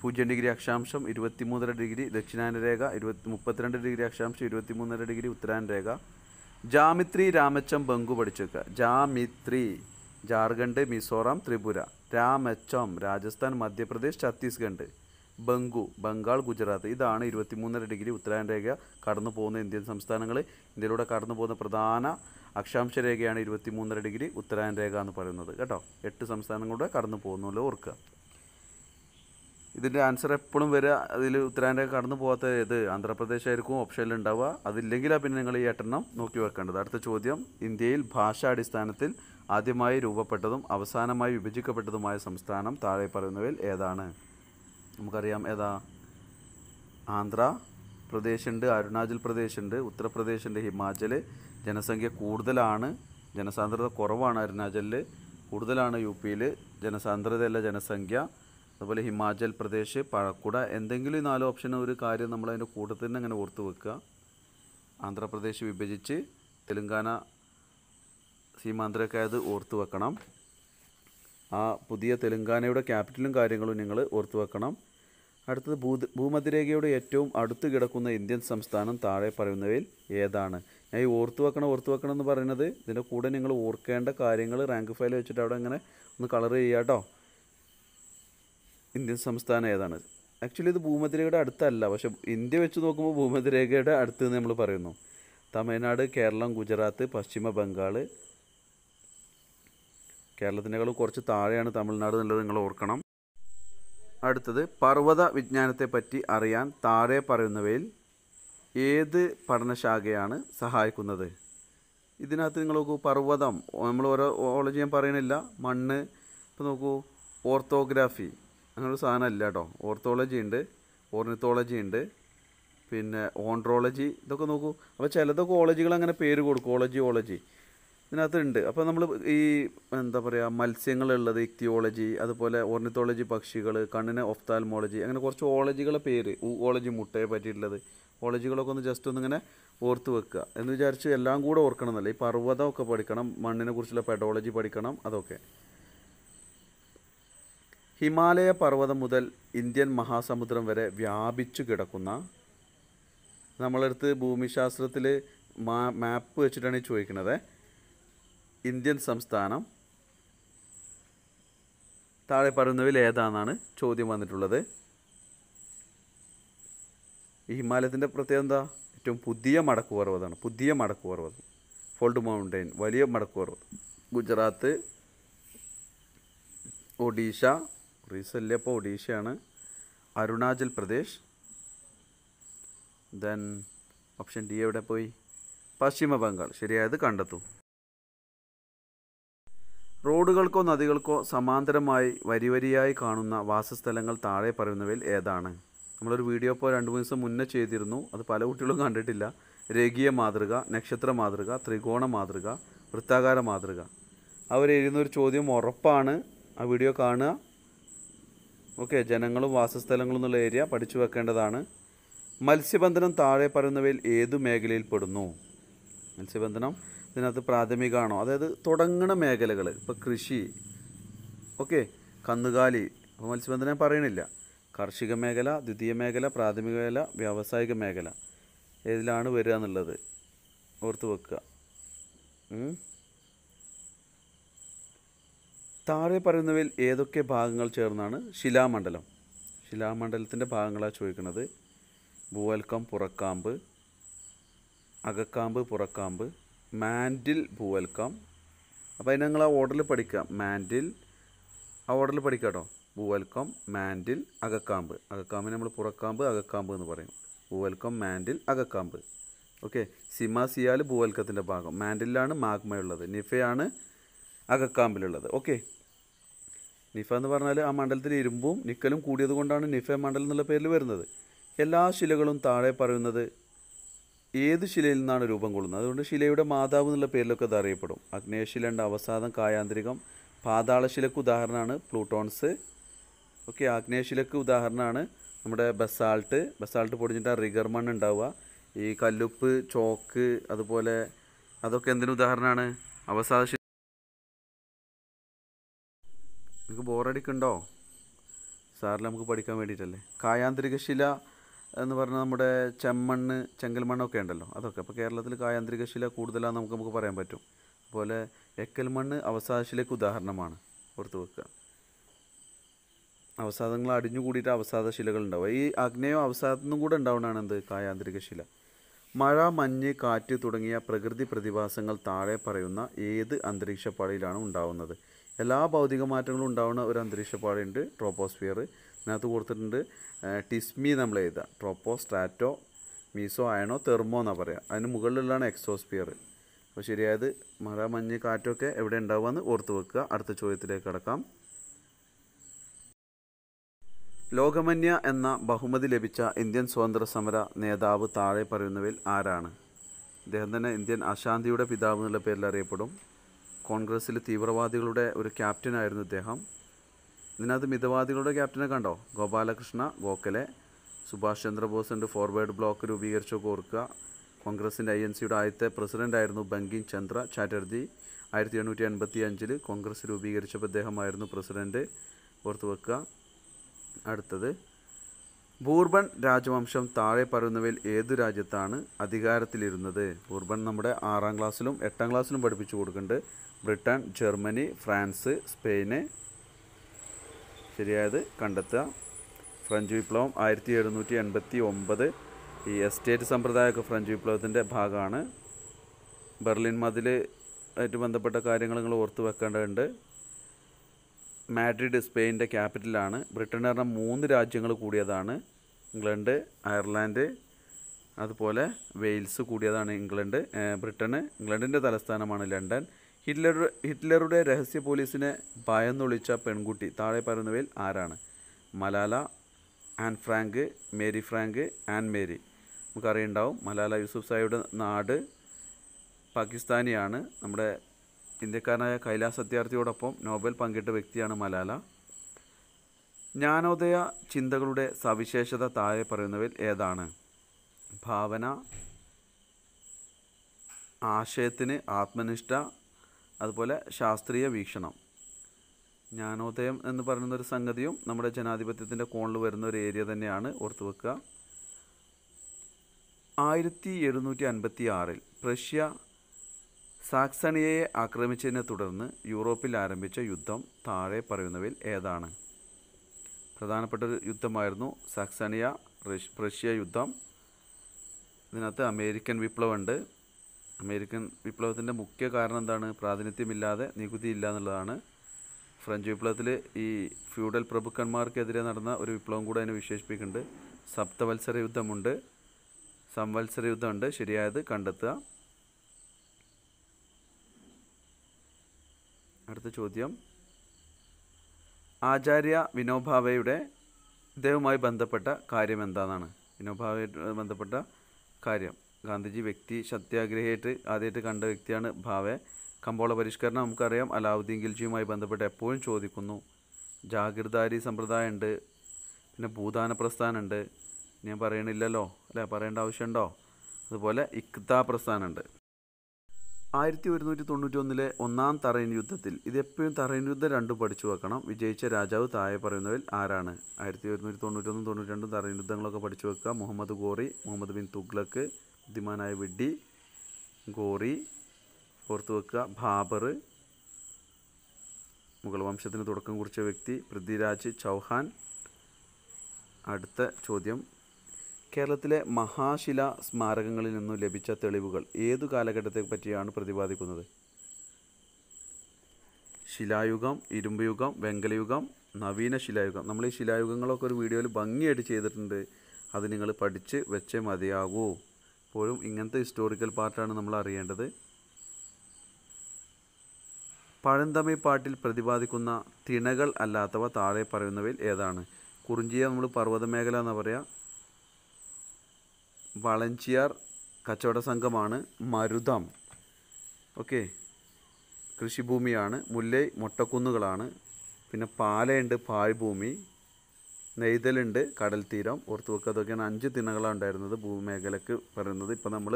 പൂജ്യം ഡിഗ്രി അക്ഷാംശം ഇരുപത്തിമൂന്നര ഡിഗ്രി ദക്ഷിണാനരേഖ ഇരുപത്തി മുപ്പത്തിരണ്ട് ഡിഗ്രി അക്ഷാംശം ഇരുപത്തിമൂന്നര ഡിഗ്രി ഉത്തരാനരേഖ ജാമിത്രി രാമച്ചം ബംഗു പഠിച്ചേക്കുക ജാമിത്രി ജാർഖണ്ഡ് മിസോറാം ത്രിപുര രാമച്ചം രാജസ്ഥാൻ മധ്യപ്രദേശ് ഛത്തീസ്ഗഡ് ബംഗു ബംഗാൾ ഗുജറാത്ത് ഇതാണ് ഇരുപത്തിമൂന്നര ഡിഗ്രി ഉത്തരാൻ രേഖ കടന്നു പോകുന്ന ഇന്ത്യൻ സംസ്ഥാനങ്ങൾ ഇന്ത്യയിലൂടെ കടന്നു പോകുന്ന പ്രധാന അക്ഷാംശ രേഖയാണ് ഇരുപത്തി മൂന്നര ഡിഗ്രി ഉത്തരായൻ രേഖ എന്ന് പറയുന്നത് കേട്ടോ എട്ട് സംസ്ഥാനങ്ങളുടെ കടന്നു പോകുന്നുള്ളൂ ഓർക്കുക ഇതിൻ്റെ ആൻസർ എപ്പോഴും വരിക അതിൽ രേഖ കടന്നു പോകാത്ത ഏത് ആന്ധ്രാപ്രദേശ് ആയിരിക്കും ഓപ്ഷനിൽ ഉണ്ടാവുക അതില്ലെങ്കിലാണ് പിന്നെ നിങ്ങൾ ഈ എട്ടെണ്ണം നോക്കി വെക്കേണ്ടത് അടുത്ത ചോദ്യം ഇന്ത്യയിൽ ഭാഷാടിസ്ഥാനത്തിൽ ആദ്യമായി രൂപപ്പെട്ടതും അവസാനമായി വിഭജിക്കപ്പെട്ടതുമായ സംസ്ഥാനം താഴെ പറയുന്നവയിൽ ഏതാണ് നമുക്കറിയാം ഏതാ ആന്ധ്ര പ്രദേശുണ്ട് അരുണാചൽ പ്രദേശുണ്ട് ഉത്തർപ്രദേശുണ്ട് ഹിമാചൽ ജനസംഖ്യ കൂടുതലാണ് ജനസാന്ദ്രത കുറവാണ് അരുണാചലിൽ കൂടുതലാണ് യു പിയിൽ ജനസാന്ദ്രതയല്ല ജനസംഖ്യ അതുപോലെ ഹിമാചൽ പ്രദേശ് പഴക്കുട എന്തെങ്കിലും നാല് ഓപ്ഷൻ ഒരു കാര്യം നമ്മൾ അതിൻ്റെ കൂട്ടത്തിൽ തന്നെ അങ്ങനെ ഓർത്ത് വെക്കുക ആന്ധ്രാപ്രദേശ് വിഭജിച്ച് തെലുങ്കാന സീമാന്ധ്രയൊക്കെ അത് ഓർത്ത് വെക്കണം ആ പുതിയ തെലുങ്കാനയുടെ ക്യാപിറ്റലും കാര്യങ്ങളും നിങ്ങൾ ഓർത്ത് വെക്കണം അടുത്തത് ഭൂ ഭൂമധ്യരേഖയോട് ഏറ്റവും അടുത്ത് കിടക്കുന്ന ഇന്ത്യൻ സംസ്ഥാനം താഴെ പറയുന്നവയിൽ ഏതാണ് ഞാൻ ഈ ഓർത്തു വെക്കണം ഓർത്തു വെക്കണം എന്ന് പറയുന്നത് ഇതിൻ്റെ കൂടെ നിങ്ങൾ ഓർക്കേണ്ട കാര്യങ്ങൾ റാങ്ക് ഫയൽ വെച്ചിട്ട് അവിടെ അങ്ങനെ ഒന്ന് കളർ ചെയ്യുക കേട്ടോ ഇന്ത്യൻ സംസ്ഥാനം ഏതാണ് ആക്ച്വലി ഇത് ഭൂമധ്യരേഖയുടെ അടുത്തല്ല പക്ഷേ ഇന്ത്യ വെച്ച് നോക്കുമ്പോൾ ഭൂമധ്യരേഖയുടെ അടുത്ത് നമ്മൾ പറയുന്നു തമിഴ്നാട് കേരളം ഗുജറാത്ത് പശ്ചിമ ബംഗാൾ കേരളത്തിനേക്കാൾ കുറച്ച് താഴെയാണ് തമിഴ്നാട് എന്നുള്ളത് നിങ്ങൾ ഓർക്കണം അടുത്തത് പർവ്വത വിജ്ഞാനത്തെപ്പറ്റി അറിയാൻ താഴെ പറയുന്നവയിൽ ഏത് പഠനശാഖയാണ് സഹായിക്കുന്നത് ഇതിനകത്ത് നിങ്ങൾ നോക്കൂ പർവ്വതം നമ്മൾ ഓരോ ഓളജി ഞാൻ പറയണില്ല മണ്ണ് ഇപ്പോൾ നോക്കൂ ഓർത്തോഗ്രാഫി അങ്ങനൊരു സാധനമല്ല കേട്ടോ ഓർത്തോളജി ഉണ്ട് ഓർണിത്തോളജി ഉണ്ട് പിന്നെ ഓൺട്രോളജി ഇതൊക്കെ നോക്കൂ അപ്പോൾ ചിലതൊക്കെ ഓളജികൾ അങ്ങനെ പേര് കൊടുക്കും ഓളജി ഓളജി ഇതിനകത്തുണ്ട് അപ്പോൾ നമ്മൾ ഈ എന്താ പറയുക മത്സ്യങ്ങളുള്ളത് ഇക്തിയോളജി അതുപോലെ ഓർണിത്തോളജി പക്ഷികൾ കണ്ണിന് ഒഫ്താൽമോളജി അങ്ങനെ കുറച്ച് ഓളജികളെ പേര് ഓളജി മുട്ടയെ പറ്റിയിട്ടുള്ളത് ഓളജികളൊക്കെ ഒന്ന് ജസ്റ്റ് ഒന്നിങ്ങനെ ഓർത്ത് വെക്കുക എന്ന് വിചാരിച്ച് എല്ലാം കൂടെ ഓർക്കണമെന്നല്ല ഈ പർവ്വതമൊക്കെ പഠിക്കണം മണ്ണിനെ കുറിച്ചുള്ള പെഡോളജി പഠിക്കണം അതൊക്കെ ഹിമാലയ പർവ്വതം മുതൽ ഇന്ത്യൻ മഹാസമുദ്രം വരെ വ്യാപിച്ചു കിടക്കുന്ന നമ്മളടുത്ത് ഭൂമിശാസ്ത്രത്തിൽ മാ മാപ്പ് വെച്ചിട്ടാണ് ചോദിക്കുന്നത് ഇന്ത്യൻ സംസ്ഥാനം താഴെ പറയുന്നവയിൽ ഏതാണെന്നാണ് ചോദ്യം വന്നിട്ടുള്ളത് ഈ ഹിമാലയത്തിൻ്റെ പ്രത്യേകത എന്താ ഏറ്റവും പുതിയ പർവ്വതമാണ് പുതിയ പർവ്വതം ഫോൾഡ് മൗണ്ടൈൻ വലിയ പർവ്വതം ഗുജറാത്ത് ഒഡീഷ റീസെൻ്റ് അപ്പോൾ ഒഡീഷയാണ് Arunachal Pradesh then option D എവിടെ പോയി പശ്ചിമ ബംഗാൾ ശരിയായത് കണ്ടെത്തും റോഡുകൾക്കോ നദികൾക്കോ സമാന്തരമായി വരിവരിയായി കാണുന്ന വാസസ്ഥലങ്ങൾ താഴെ പറയുന്നവയിൽ ഏതാണ് നമ്മളൊരു വീഡിയോ ഇപ്പോൾ രണ്ട് മൂന്ന് ദിവസം മുന്നേ ചെയ്തിരുന്നു അത് പല കുട്ടികളും കണ്ടിട്ടില്ല രേഖീയ മാതൃക നക്ഷത്ര മാതൃക ത്രികോണ മാതൃക വൃത്താകാര മാതൃക അവരെഴുതുന്ന ഒരു ചോദ്യം ഉറപ്പാണ് ആ വീഡിയോ കാണുക ഓക്കെ ജനങ്ങളും വാസസ്ഥലങ്ങളും എന്നുള്ള ഏരിയ പഠിച്ചു വെക്കേണ്ടതാണ് മത്സ്യബന്ധനം താഴെ പറയുന്നവയിൽ ഏതു മേഖലയിൽ പെടുന്നു മത്സ്യബന്ധനം ഇതിനകത്ത് പ്രാഥമികമാണോ അതായത് തുടങ്ങണ മേഖലകൾ ഇപ്പോൾ കൃഷി ഓക്കെ കന്നുകാലി ഇപ്പോൾ മത്സ്യബന്ധനം പറയണില്ല കാർഷിക മേഖല ദ്വിതീയ മേഖല പ്രാഥമിക മേഖല വ്യാവസായിക മേഖല ഏതിലാണ് വരിക എന്നുള്ളത് ഓർത്ത് വെക്കുക താഴെ പറയുന്നവയിൽ ഏതൊക്കെ ഭാഗങ്ങൾ ചേർന്നാണ് ശിലാമണ്ഡലം ശിലാമണ്ഡലത്തിൻ്റെ ഭാഗങ്ങളാണ് ചോദിക്കുന്നത് ഭൂവൽക്കം പുറക്കാമ്പ് അകക്കാമ്പ് പുറക്കാമ്പ് മാൻഡിൽ ഭൂവൽക്കം അപ്പോൾ അതിന് നിങ്ങൾ ആ ഓർഡറിൽ പഠിക്കുക മാൻഡിൽ ആ ഓർഡറിൽ പഠിക്കുക കേട്ടോ ഭൂവൽക്കം മാൻഡിൽ അകക്കാമ്പ് അകക്കാമ്പിന് നമ്മൾ പുറക്കാമ്പ് അകക്കാമ്പ് എന്ന് പറയും ഭൂവൽക്കം മാൻഡിൽ അകക്കാമ്പ് ഓക്കെ സിയാൽ ഭൂവൽക്കത്തിൻ്റെ ഭാഗം മാൻഡിലാണ് മാഗ്മയുള്ളത് നിഫയാണ് അകക്കാമ്പിലുള്ളത് ഓക്കെ നിഫ എന്ന് പറഞ്ഞാൽ ആ മണ്ഡലത്തിൽ ഇരുമ്പും നിക്കലും കൂടിയതുകൊണ്ടാണ് നിഫ മണ്ഡലം എന്നുള്ള പേരിൽ വരുന്നത് എല്ലാ ശിലകളും താഴെ പറയുന്നത് ഏത് ശിലയിൽ നിന്നാണ് രൂപം കൊള്ളുന്നത് അതുകൊണ്ട് ശിലയുടെ മാതാവ് എന്നുള്ള പേരിലൊക്കെ അത് അറിയപ്പെടും അഗ്നേയശിലയുടെ അവസാദം കായാന്തരികം പാതാളശിലക്ക് ഉദാഹരണമാണ് പ്ലൂട്ടോൺസ് ഓക്കെ ആഗ്നേയശിലക്ക് ഉദാഹരണമാണ് നമ്മുടെ ബസാൾട്ട് ബസാൾട്ട് പൊടിഞ്ഞിട്ട് റിഗർ മണ്ണ് ഉണ്ടാവുക ഈ കല്ലുപ്പ് ചോക്ക് അതുപോലെ അതൊക്കെ എന്തിനു ഉദാഹരണമാണ് അവസാദ നിങ്ങൾക്ക് ബോറടിക്കുണ്ടോ സാറിൽ നമുക്ക് പഠിക്കാൻ വേണ്ടിയിട്ടല്ലേ കായാന്തരിക ശില എന്ന് പറഞ്ഞാൽ നമ്മുടെ ചെമ്മണ്ണ് ചെങ്കൽ മണ്ണൊക്കെ ഉണ്ടല്ലോ അതൊക്കെ അപ്പോൾ കേരളത്തിൽ കായാന്തരിക ശില കൂടുതലാണെന്ന് നമുക്ക് നമുക്ക് പറയാൻ പറ്റും അതുപോലെ എക്കൽ മണ്ണ് അവസാദശിലയ്ക്ക് ഉദാഹരണമാണ് ഓർത്ത് വെക്കുക അവസാദങ്ങൾ അടിഞ്ഞുകൂടിയിട്ട് അവസാദ ശിലകൾ ഉണ്ടാവുക ഈ അഗ്നയോ അവസാദത്തിനും കൂടെ ഉണ്ടാവുന്നതാണ് എന്ത് കായാന്തരിക ശില മഴ മഞ്ഞ് കാറ്റ് തുടങ്ങിയ പ്രകൃതി പ്രതിഭാസങ്ങൾ താഴെ പറയുന്ന ഏത് അന്തരീക്ഷ ഉണ്ടാവുന്നത് എല്ലാ ഭൗതിക മാറ്റങ്ങളും ഉണ്ടാവുന്ന ഒരു അന്തരീക്ഷ ട്രോപ്പോസ്ഫിയർ ഇതിനകത്ത് കൊടുത്തിട്ടുണ്ട് ടിസ്മി നമ്മൾ എഴുതുക ട്രോപ്പോ സ്ട്രാറ്റോ മീസോ അയണോ തെർമോ എന്നാണ് പറയുക അതിന് മുകളിലുള്ളതാണ് എക്സോസ്ഫിയർ അപ്പോൾ ശരിയായത് മഴ മഞ്ഞ് കാറ്റൊക്കെ എവിടെ ഉണ്ടാവുമെന്ന് ഓർത്ത് വെക്കുക അടുത്ത ചോദ്യത്തിലേക്ക് കടക്കാം ലോകമന്യ എന്ന ബഹുമതി ലഭിച്ച ഇന്ത്യൻ സ്വതന്ത്ര സമര നേതാവ് താഴെ പറയുന്നവയിൽ ആരാണ് ഇദ്ദേഹം തന്നെ ഇന്ത്യൻ അശാന്തിയുടെ പിതാവ് എന്നുള്ള പേരിൽ അറിയപ്പെടും കോൺഗ്രസ്സിലെ തീവ്രവാദികളുടെ ഒരു ക്യാപ്റ്റനായിരുന്നു ഇദ്ദേഹം ഇതിനകത്ത് മിതവാദികളുടെ ക്യാപ്റ്റനെ കണ്ടോ ഗോപാലകൃഷ്ണ ഗോഖലെ സുഭാഷ് ചന്ദ്രബോസിൻ്റെ ഫോർവേഡ് ബ്ലോക്ക് രൂപീകരിച്ചൊക്കെ ഓർക്കുക കോൺഗ്രസിൻ്റെ ഐ എൻ സിയുടെ ആദ്യത്തെ പ്രസിഡൻ്റായിരുന്നു ബങ്കിം ചന്ദ്ര ചാറ്റർജി ആയിരത്തി എണ്ണൂറ്റി എൺപത്തി അഞ്ചിൽ കോൺഗ്രസ് രൂപീകരിച്ചപ്പോൾ അദ്ദേഹമായിരുന്നു പ്രസിഡൻറ്റ് ഓർത്ത് വെക്കുക അടുത്തത് ബൂർബൺ രാജവംശം താഴെ പറയുന്നവയിൽ ഏതു രാജ്യത്താണ് അധികാരത്തിലിരുന്നത് ബൂർബൺ നമ്മുടെ ആറാം ക്ലാസ്സിലും എട്ടാം ക്ലാസ്സിലും പഠിപ്പിച്ചു കൊടുക്കുന്നുണ്ട് ബ്രിട്ടൻ ജർമ്മനി ഫ്രാൻസ് സ്പെയിന് ശരിയായത് കണ്ടെത്തുക ഫ്രഞ്ച് വിപ്ലവം ആയിരത്തി എഴുന്നൂറ്റി എൺപത്തി ഒമ്പത് ഈ എസ്റ്റേറ്റ് സമ്പ്രദായമൊക്കെ ഫ്രഞ്ച് വിപ്ലവത്തിൻ്റെ ഭാഗമാണ് ബെർലിൻ മതിൽ ആയിട്ട് ബന്ധപ്പെട്ട കാര്യങ്ങൾ നിങ്ങൾ ഓർത്ത് വെക്കേണ്ടതുണ്ട് മാഡ്രിഡ് സ്പെയിൻ്റെ ക്യാപിറ്റലാണ് ബ്രിട്ടൻ പറഞ്ഞ മൂന്ന് രാജ്യങ്ങൾ കൂടിയതാണ് ഇംഗ്ലണ്ട് അയർലാൻഡ് അതുപോലെ വെയിൽസ് കൂടിയതാണ് ഇംഗ്ലണ്ട് ബ്രിട്ടന് ഇംഗ്ലണ്ടിൻ്റെ തലസ്ഥാനമാണ് ലണ്ടൻ ഹിറ്റ്ലർ ഹിറ്റ്ലറുടെ രഹസ്യ പോലീസിനെ ഭയന്നൊളിച്ച പെൺകുട്ടി താഴെ പറയുന്നവയിൽ ആരാണ് Malala Anne Frank Mary Frank Anne Mary നമുക്കറിയുണ്ടാവും മലാല യൂസുഫ് സായിയുടെ നാട് പാകിസ്ഥാനിയാണ് നമ്മുടെ ഇന്ത്യക്കാരനായ കൈലാസ് സത്യാർത്ഥിയോടൊപ്പം നോബൽ പങ്കിട്ട വ്യക്തിയാണ് മലാല ജ്ഞാനോദയ ചിന്തകളുടെ സവിശേഷത താഴെ പറയുന്നവയിൽ ഏതാണ് ഭാവന ആശയത്തിന് ആത്മനിഷ്ഠ അതുപോലെ ശാസ്ത്രീയ വീക്ഷണം ജ്ഞാനോദയം എന്ന് പറയുന്ന ഒരു സംഗതിയും നമ്മുടെ ജനാധിപത്യത്തിൻ്റെ കോണിൽ വരുന്ന ഒരു ഏരിയ തന്നെയാണ് ഓർത്തു വെക്കുക ആയിരത്തി എഴുന്നൂറ്റി അൻപത്തി ആറിൽ പ്രഷ്യ സാക്സണിയയെ ആക്രമിച്ചതിനെ തുടർന്ന് യൂറോപ്പിൽ ആരംഭിച്ച യുദ്ധം താഴെ പറയുന്നവയിൽ ഏതാണ് പ്രധാനപ്പെട്ട ഒരു യുദ്ധമായിരുന്നു സാക്സണിയ പ്രഷ്യ യുദ്ധം ഇതിനകത്ത് അമേരിക്കൻ വിപ്ലവമുണ്ട് അമേരിക്കൻ വിപ്ലവത്തിൻ്റെ മുഖ്യ കാരണം എന്താണ് പ്രാതിനിധ്യമില്ലാതെ നികുതി ഇല്ല എന്നുള്ളതാണ് ഫ്രഞ്ച് വിപ്ലവത്തിൽ ഈ ഫ്യൂഡൽ പ്രഭുക്കന്മാർക്കെതിരെ നടന്ന ഒരു വിപ്ലവം കൂടെ അതിനെ വിശേഷിപ്പിക്കുന്നുണ്ട് സപ്തവത്സര യുദ്ധമുണ്ട് സംവത്സര യുദ്ധമുണ്ട് ശരിയായത് കണ്ടെത്തുക അടുത്ത ചോദ്യം ആചാര്യ വിനോഭാവയുടെ ഇദ്ദേഹവുമായി ബന്ധപ്പെട്ട കാര്യം എന്താണെന്നാണ് വിനോഭാവയുമായി ബന്ധപ്പെട്ട കാര്യം ഗാന്ധിജി വ്യക്തി സത്യാഗ്രഹിയായിട്ട് ആദ്യമായിട്ട് കണ്ട വ്യക്തിയാണ് ഭാവെ കമ്പോള പരിഷ്കരണം നമുക്കറിയാം അലാവുദ്ദീൻ ഖിൽജിയുമായി ബന്ധപ്പെട്ട് എപ്പോഴും ചോദിക്കുന്നു ജാഗിർദാരി സമ്പ്രദായമുണ്ട് പിന്നെ ഭൂദാന പ്രസ്ഥാനമുണ്ട് ഞാൻ പറയണില്ലല്ലോ അല്ലേ പറയേണ്ട ആവശ്യമുണ്ടോ അതുപോലെ ഇക്ത പ്രസ്ഥാനമുണ്ട് ആയിരത്തി ഒരുന്നൂറ്റി തൊണ്ണൂറ്റൊന്നിലെ ഒന്നാം തറയിൻ യുദ്ധത്തിൽ ഇത് എപ്പോഴും യുദ്ധം രണ്ടും പഠിച്ചു വെക്കണം വിജയിച്ച രാജാവ് താഴെ പറയുന്നവരിൽ ആരാണ് ആയിരത്തി ഒരുന്നൂറ്റി തൊണ്ണൂറ്റൊന്നും തൊണ്ണൂറ്റി രണ്ടും തറയിൻ യുദ്ധങ്ങളൊക്കെ പഠിച്ചു വെക്കുക മുഹമ്മദ് ഗോറി മുഹമ്മദ് ബിൻ തുഗ്ലക്ക് ബുദ്ധിമാനായ വിഡ്ഢി ഗോറി ഓർത്തു വെക്കുക ബാബർ മുഗൾ വംശത്തിന് തുടക്കം കുറിച്ച വ്യക്തി പൃഥ്വിരാജ് ചൗഹാൻ അടുത്ത ചോദ്യം കേരളത്തിലെ മഹാശില സ്മാരകങ്ങളിൽ നിന്നും ലഭിച്ച തെളിവുകൾ ഏതു കാലഘട്ടത്തെ പറ്റിയാണ് പ്രതിപാദിക്കുന്നത് ശിലായുഗം ഇരുമ്പുയുഗം വെങ്കലയുഗം നവീന ശിലായുഗം നമ്മൾ ഈ ശിലായുഗങ്ങളൊക്കെ ഒരു വീഡിയോയിൽ ഭംഗിയായിട്ട് ചെയ്തിട്ടുണ്ട് അത് നിങ്ങൾ പഠിച്ച് വെച്ചേ മതിയാകൂ എപ്പോഴും ഇങ്ങനത്തെ ഹിസ്റ്റോറിക്കൽ പാർട്ടാണ് നമ്മൾ അറിയേണ്ടത് പഴന്തമി പാട്ടിൽ പ്രതിപാദിക്കുന്ന തിണകൾ അല്ലാത്തവ താഴെ പറയുന്നവയിൽ ഏതാണ് കുറിഞ്ചിയ നമ്മൾ മേഖല എന്ന് പറയാം വളഞ്ചിയാർ കച്ചവട സംഘമാണ് മരുതം ഓക്കെ കൃഷിഭൂമിയാണ് മുല്ലൈ മൊട്ടക്കുന്നുകളാണ് പിന്നെ പാലയുണ്ട് പാഴ്ഭൂമി നെയ്തലുണ്ട് കടൽ തീരം ഓർത്ത് വെക്കുക അതൊക്കെയാണ് അഞ്ച് തിണകളാണ് ഉണ്ടായിരുന്നത് ഭൂമേഖലക്ക് പറയുന്നത് ഇപ്പം നമ്മൾ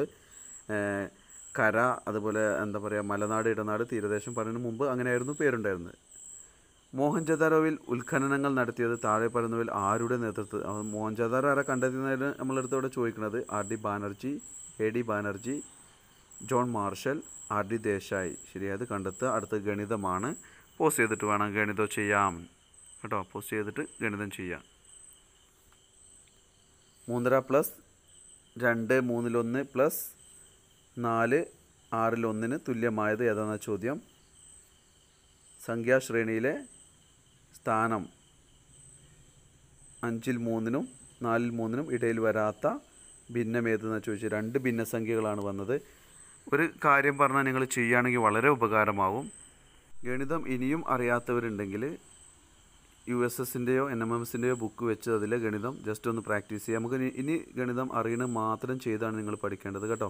കര അതുപോലെ എന്താ പറയുക മലനാട് ഇടനാട് തീരദേശം പറയുന്നതിന് മുമ്പ് അങ്ങനെയായിരുന്നു പേരുണ്ടായിരുന്നത് മോഹൻജദാരോവിൽ ഉത്ഖനനങ്ങൾ നടത്തിയത് താഴെ പറയുന്നവരിൽ ആരുടെ നേതൃത്വം മോഹൻജദാരോ ആരാ കണ്ടെത്തിയെന്നായിരുന്നു നമ്മളെടുത്ത് ഇവിടെ ചോദിക്കുന്നത് R D Banerji A D Banerji John Marshall R D Desai ശരിയായത് കണ്ടെത്തുക അടുത്ത ഗണിതമാണ് പോസ്റ്റ് ചെയ്തിട്ട് വേണം ഗണിതം ചെയ്യാം കേട്ടോ പോസ്റ്റ് ചെയ്തിട്ട് ഗണിതം ചെയ്യാം മൂന്നര പ്ലസ് രണ്ട് മൂന്നിലൊന്ന് പ്ലസ് നാല് ആറിലൊന്നിന് തുല്യമായത് ഏതാണെന്ന ചോദ്യം സംഖ്യാശ്രേണിയിലെ സ്ഥാനം അഞ്ചിൽ മൂന്നിനും നാലിൽ മൂന്നിനും ഇടയിൽ വരാത്ത ഏതെന്ന് ചോദിച്ചു രണ്ട് ഭിന്നസംഖ്യകളാണ് വന്നത് ഒരു കാര്യം പറഞ്ഞാൽ നിങ്ങൾ ചെയ്യുകയാണെങ്കിൽ വളരെ ഉപകാരമാവും ഗണിതം ഇനിയും അറിയാത്തവരുണ്ടെങ്കിൽ യു എസ് എസിൻ്റെയോ എൻ എം എംസിൻ്റെയോ ബുക്ക് വെച്ച് അതിൽ ഗണിതം ജസ്റ്റ് ഒന്ന് പ്രാക്ടീസ് ചെയ്യാം നമുക്ക് ഇനി ഗണിതം അറിയണത് മാത്രം ചെയ്താണ് നിങ്ങൾ പഠിക്കേണ്ടത് കേട്ടോ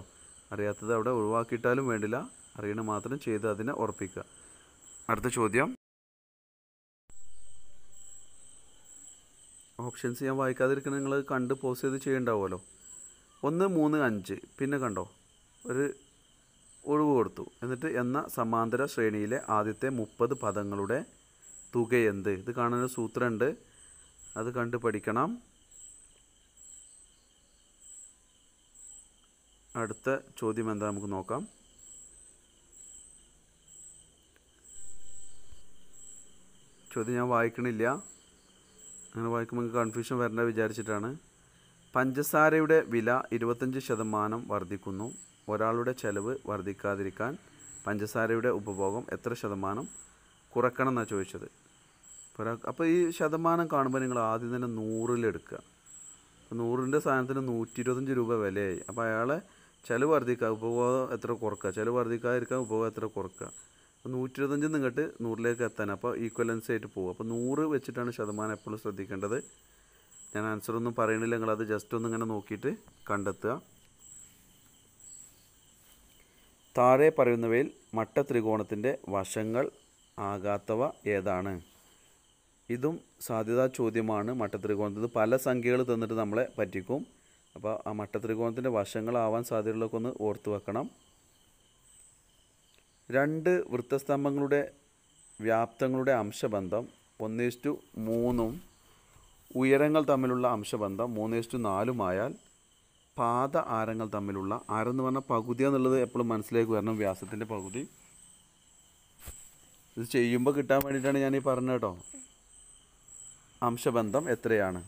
അറിയാത്തത് അവിടെ ഒഴിവാക്കിയിട്ടാലും വേണ്ടില്ല അറിയണത് മാത്രം ചെയ്ത് അതിനെ ഉറപ്പിക്കുക അടുത്ത ചോദ്യം ഓപ്ഷൻസ് ഞാൻ വായിക്കാതിരിക്കണ നിങ്ങൾ കണ്ട് പോസ് ചെയ്ത് ചെയ്യണ്ടാവുമല്ലോ ഒന്ന് മൂന്ന് അഞ്ച് പിന്നെ കണ്ടോ ഒരു ഒഴിവ് കൊടുത്തു എന്നിട്ട് എന്ന സമാന്തര ശ്രേണിയിലെ ആദ്യത്തെ മുപ്പത് പദങ്ങളുടെ തുകയെന്ത് ഇത് കാണുന്ന സൂത്രമുണ്ട് അത് കണ്ടു പഠിക്കണം അടുത്ത ചോദ്യം എന്താ നമുക്ക് നോക്കാം ചോദ്യം ഞാൻ വായിക്കണില്ല അങ്ങനെ വായിക്കുമ്പോൾ കൺഫ്യൂഷൻ വരേണ്ട വിചാരിച്ചിട്ടാണ് പഞ്ചസാരയുടെ വില ഇരുപത്തഞ്ച് ശതമാനം വർദ്ധിക്കുന്നു ഒരാളുടെ ചെലവ് വർദ്ധിക്കാതിരിക്കാൻ പഞ്ചസാരയുടെ ഉപഭോഗം എത്ര ശതമാനം കുറക്കണം എന്നാണ് ചോദിച്ചത് ഒരാൾ അപ്പോൾ ഈ ശതമാനം കാണുമ്പോൾ നിങ്ങൾ ആദ്യം തന്നെ നൂറിലെടുക്കുക അപ്പോൾ നൂറിൻ്റെ സാധനത്തിന് നൂറ്റി ഇരുപത്തഞ്ച് രൂപ വിലയായി അപ്പോൾ അയാളെ ചിലവ് വർദ്ധിക്കുക ഉപഭോഗം എത്ര കുറക്കുക ചിലവ് വർദ്ധിക്കാതിരിക്കാൻ ഉപഭോഗം എത്ര കുറക്കുക അപ്പോൾ നൂറ്റി ഇരുപത്തഞ്ച് നിന്നിട്ട് നൂറിലേക്ക് എത്താൻ അപ്പോൾ ഈക്വലൻസ് ആയിട്ട് പോകും അപ്പോൾ നൂറ് വെച്ചിട്ടാണ് ശതമാനം എപ്പോഴും ശ്രദ്ധിക്കേണ്ടത് ഞാൻ ആൻസർ ഒന്നും പറയണില്ല നിങ്ങളത് ജസ്റ്റ് ഒന്ന് ഇങ്ങനെ നോക്കിയിട്ട് കണ്ടെത്തുക താഴെ പറയുന്നവയിൽ മട്ട ത്രികോണത്തിൻ്റെ വശങ്ങൾ ആകാത്തവ ഏതാണ് ഇതും സാധ്യതാ ചോദ്യമാണ് മട്ടത്രികോണത്തിൽ പല സംഖ്യകൾ തന്നിട്ട് നമ്മളെ പറ്റിക്കും അപ്പോൾ ആ മട്ടത്രികോണത്തിൻ്റെ വശങ്ങളാവാൻ സാധ്യതകളൊക്കെ ഒന്ന് ഓർത്ത് വെക്കണം രണ്ട് വൃത്തസ്തംഭങ്ങളുടെ വ്യാപ്തങ്ങളുടെ അംശബന്ധം ഒന്നേസ്റ്റു മൂന്നും ഉയരങ്ങൾ തമ്മിലുള്ള അംശബന്ധം മൂന്നേസ്റ്റു നാലുമായാൽ പാത ആരങ്ങൾ തമ്മിലുള്ള ആരം എന്ന് പറഞ്ഞാൽ പകുതി എന്നുള്ളത് എപ്പോഴും മനസ്സിലേക്ക് വരണം വ്യാസത്തിൻ്റെ പകുതി ഇത് ചെയ്യുമ്പോൾ കിട്ടാൻ വേണ്ടിയിട്ടാണ് ഞാൻ ഈ പറഞ്ഞത് കേട്ടോ അംശബന്ധം എത്രയാണ്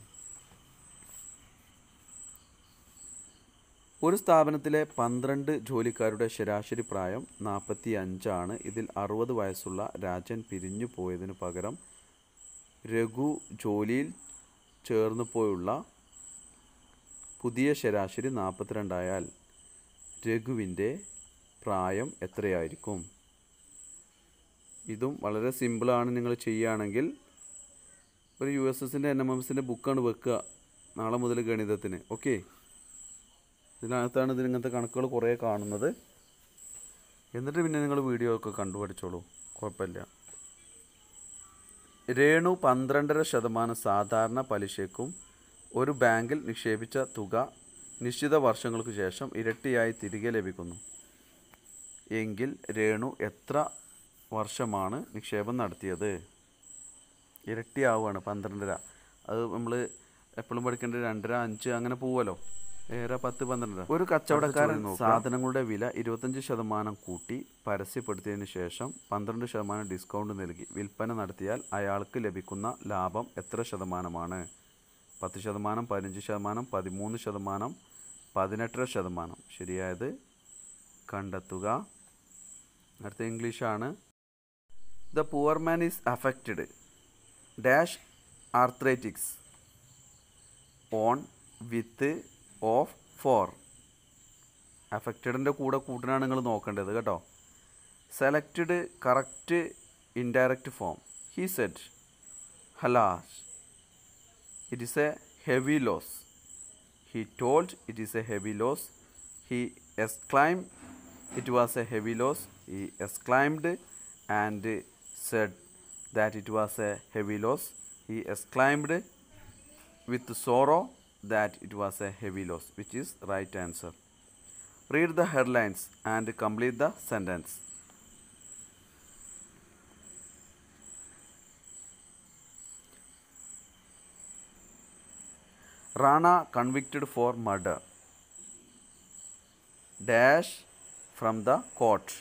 ഒരു സ്ഥാപനത്തിലെ പന്ത്രണ്ട് ജോലിക്കാരുടെ ശരാശരി പ്രായം നാൽപ്പത്തി അഞ്ചാണ് ഇതിൽ അറുപത് വയസ്സുള്ള രാജൻ പിരിഞ്ഞു പോയതിന് പകരം രഘു ജോലിയിൽ ചേർന്നു പോയുള്ള പുതിയ ശരാശരി നാൽപ്പത്തിരണ്ടായാൽ രഘുവിൻ്റെ പ്രായം എത്രയായിരിക്കും ഇതും വളരെ സിമ്പിളാണ് നിങ്ങൾ ചെയ്യുകയാണെങ്കിൽ ഒരു യു എസ് എസിൻ്റെ എൻ എം എംസിൻ്റെ ബുക്കാണ് വെക്കുക നാളെ മുതൽ ഗണിതത്തിന് ഓക്കെ ഇതിനകത്താണ് ഇതിനങ്ങനത്തെ കണക്കുകൾ കുറേ കാണുന്നത് എന്നിട്ട് പിന്നെ നിങ്ങൾ വീഡിയോ ഒക്കെ കണ്ടുപഠിച്ചോളൂ കുഴപ്പമില്ല രേണു പന്ത്രണ്ടര ശതമാനം സാധാരണ പലിശയ്ക്കും ഒരു ബാങ്കിൽ നിക്ഷേപിച്ച തുക നിശ്ചിത വർഷങ്ങൾക്ക് ശേഷം ഇരട്ടിയായി തിരികെ ലഭിക്കുന്നു എങ്കിൽ രേണു എത്ര വർഷമാണ് നിക്ഷേപം നടത്തിയത് ഇരട്ടിയാവുകയാണ് പന്ത്രണ്ടര അത് നമ്മൾ എപ്പോഴും പഠിക്കേണ്ട രണ്ടര അഞ്ച് അങ്ങനെ പോവുമല്ലോ ഏറെ പത്ത് പന്ത്രണ്ടര ഒരു കച്ചവടക്കാരൻ സാധനങ്ങളുടെ വില ഇരുപത്തഞ്ച് ശതമാനം കൂട്ടി പരസ്യപ്പെടുത്തിയതിന് ശേഷം പന്ത്രണ്ട് ശതമാനം ഡിസ്കൗണ്ട് നൽകി വിൽപ്പന നടത്തിയാൽ അയാൾക്ക് ലഭിക്കുന്ന ലാഭം എത്ര ശതമാനമാണ് പത്ത് ശതമാനം പതിനഞ്ച് ശതമാനം പതിമൂന്ന് ശതമാനം പതിനെട്ടര ശതമാനം ശരിയായത് കണ്ടെത്തുക അടുത്ത ഇംഗ്ലീഷാണ് the poor man is affected dash arthritis on with of for അഫക്റ്റഡിൻ്റെ കൂടെ കൂട്ടിനാണ് നിങ്ങൾ നോക്കേണ്ടത് കേട്ടോ selected correct indirect form he said alas it is a heavy loss he told it is a heavy loss he exclaim it was a heavy loss he exclaimed and said that it was a heavy loss. He exclaimed with sorrow that it was a heavy loss, which is right answer. Read the headlines and complete the sentence. Rana convicted for murder. Dash from the court.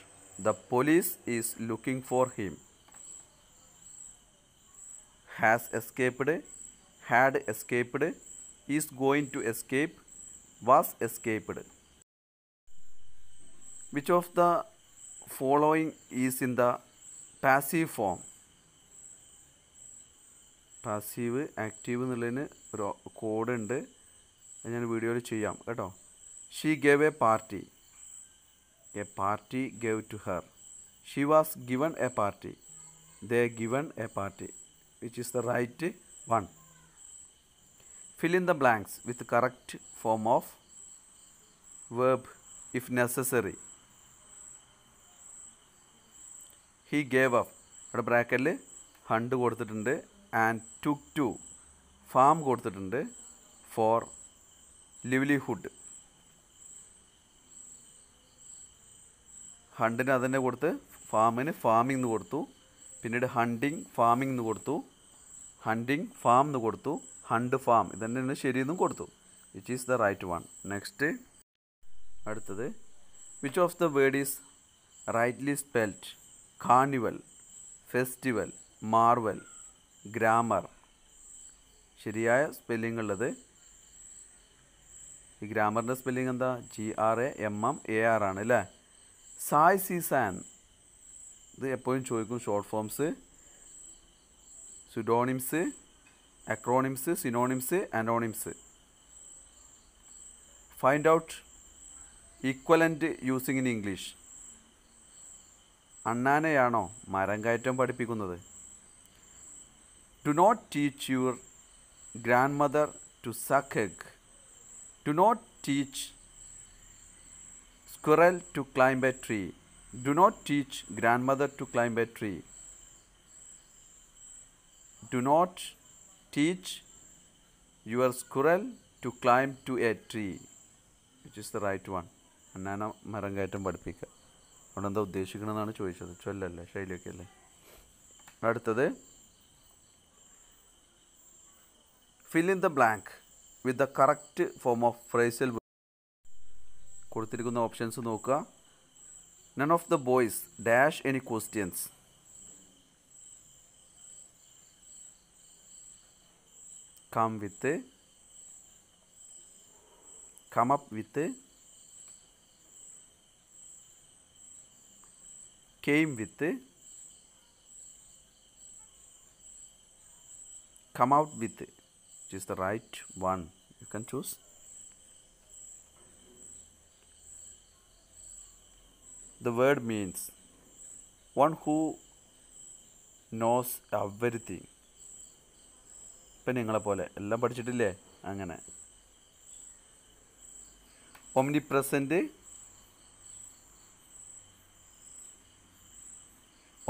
The police is looking for him. Has escaped had escaped is going to escape was escaped which of the following is in the passive form passive active എന്നുള്ളതിന് ഒരു കോഡുണ്ട് ഞാൻ വീഡിയോയിൽ ചെയ്യാം കേട്ടോ she gave a party a party gave to her she was given a party they given a party which is the right one Fill in the blanks with correct form of verb if necessary. He gave up ഇവിടെ ബ്രാക്കറ്റിൽ ഹണ്ട് കൊടുത്തിട്ടുണ്ട് ആൻഡ് ടുക്ക് ടു ഫാം കൊടുത്തിട്ടുണ്ട് ഫോർ ലിവ്ലിഹുഡ് ഹണ്ടിന് അതിൻ്റെ കൊടുത്ത് ഫാമിന് ഫാമിംഗ് എന്ന് കൊടുത്തു പിന്നീട് ഹണ്ടിങ് ഫാമിംഗ് എന്ന് കൊടുത്തു ഹണ്ടിങ് ഫാം എന്ന് കൊടുത്തു ഹണ്ട് ഫാം ഇത് തന്നെയാണ് ശരിയെന്നും കൊടുത്തു which is the right one next അടുത്തത് which of the word is rightly spelt carnival festival marvel grammar ശരിയായ സ്പെല്ലിംഗ് ഉള്ളത് ഈ ഗ്രാമറിൻ്റെ സ്പെല്ലിംഗ് എന്താ G R A M M A R ആണ് അല്ലേ സായ് സി സാൻ ഇത് എപ്പോഴും ചോദിക്കും short forms pseudonyms acronyms synonyms anonyms find out equivalent using in English അണ്ണാനെയാണോ മരം കയറ്റം പഠിപ്പിക്കുന്നത് do not teach your grandmother to suck egg to not teach squirrel to climb a tree do not teach grandmother to climb a tree do not teach your squirrel to climb to a tree, which is the right one. അന്നാന മരം കയറ്റം പഠിപ്പിക്കുക അവിടെ എന്താ ഉദ്ദേശിക്കണമെന്നാണ് ചോദിച്ചത് ചൊല്ലല്ലേ ശൈലിയൊക്കെ അല്ലേ അടുത്തത് fill in the blank with the correct form of phrasal കൊടുത്തിരിക്കുന്ന ഓപ്ഷൻസ് നോക്കുക none of the boys dash any questions come with come up with came with come out with which is the right one you can choose the word means one who knows everything ഇപ്പം നിങ്ങളെപ്പോലെ എല്ലാം പഠിച്ചിട്ടില്ലേ അങ്ങനെ ഒമിനി പ്രസൻറ്റ്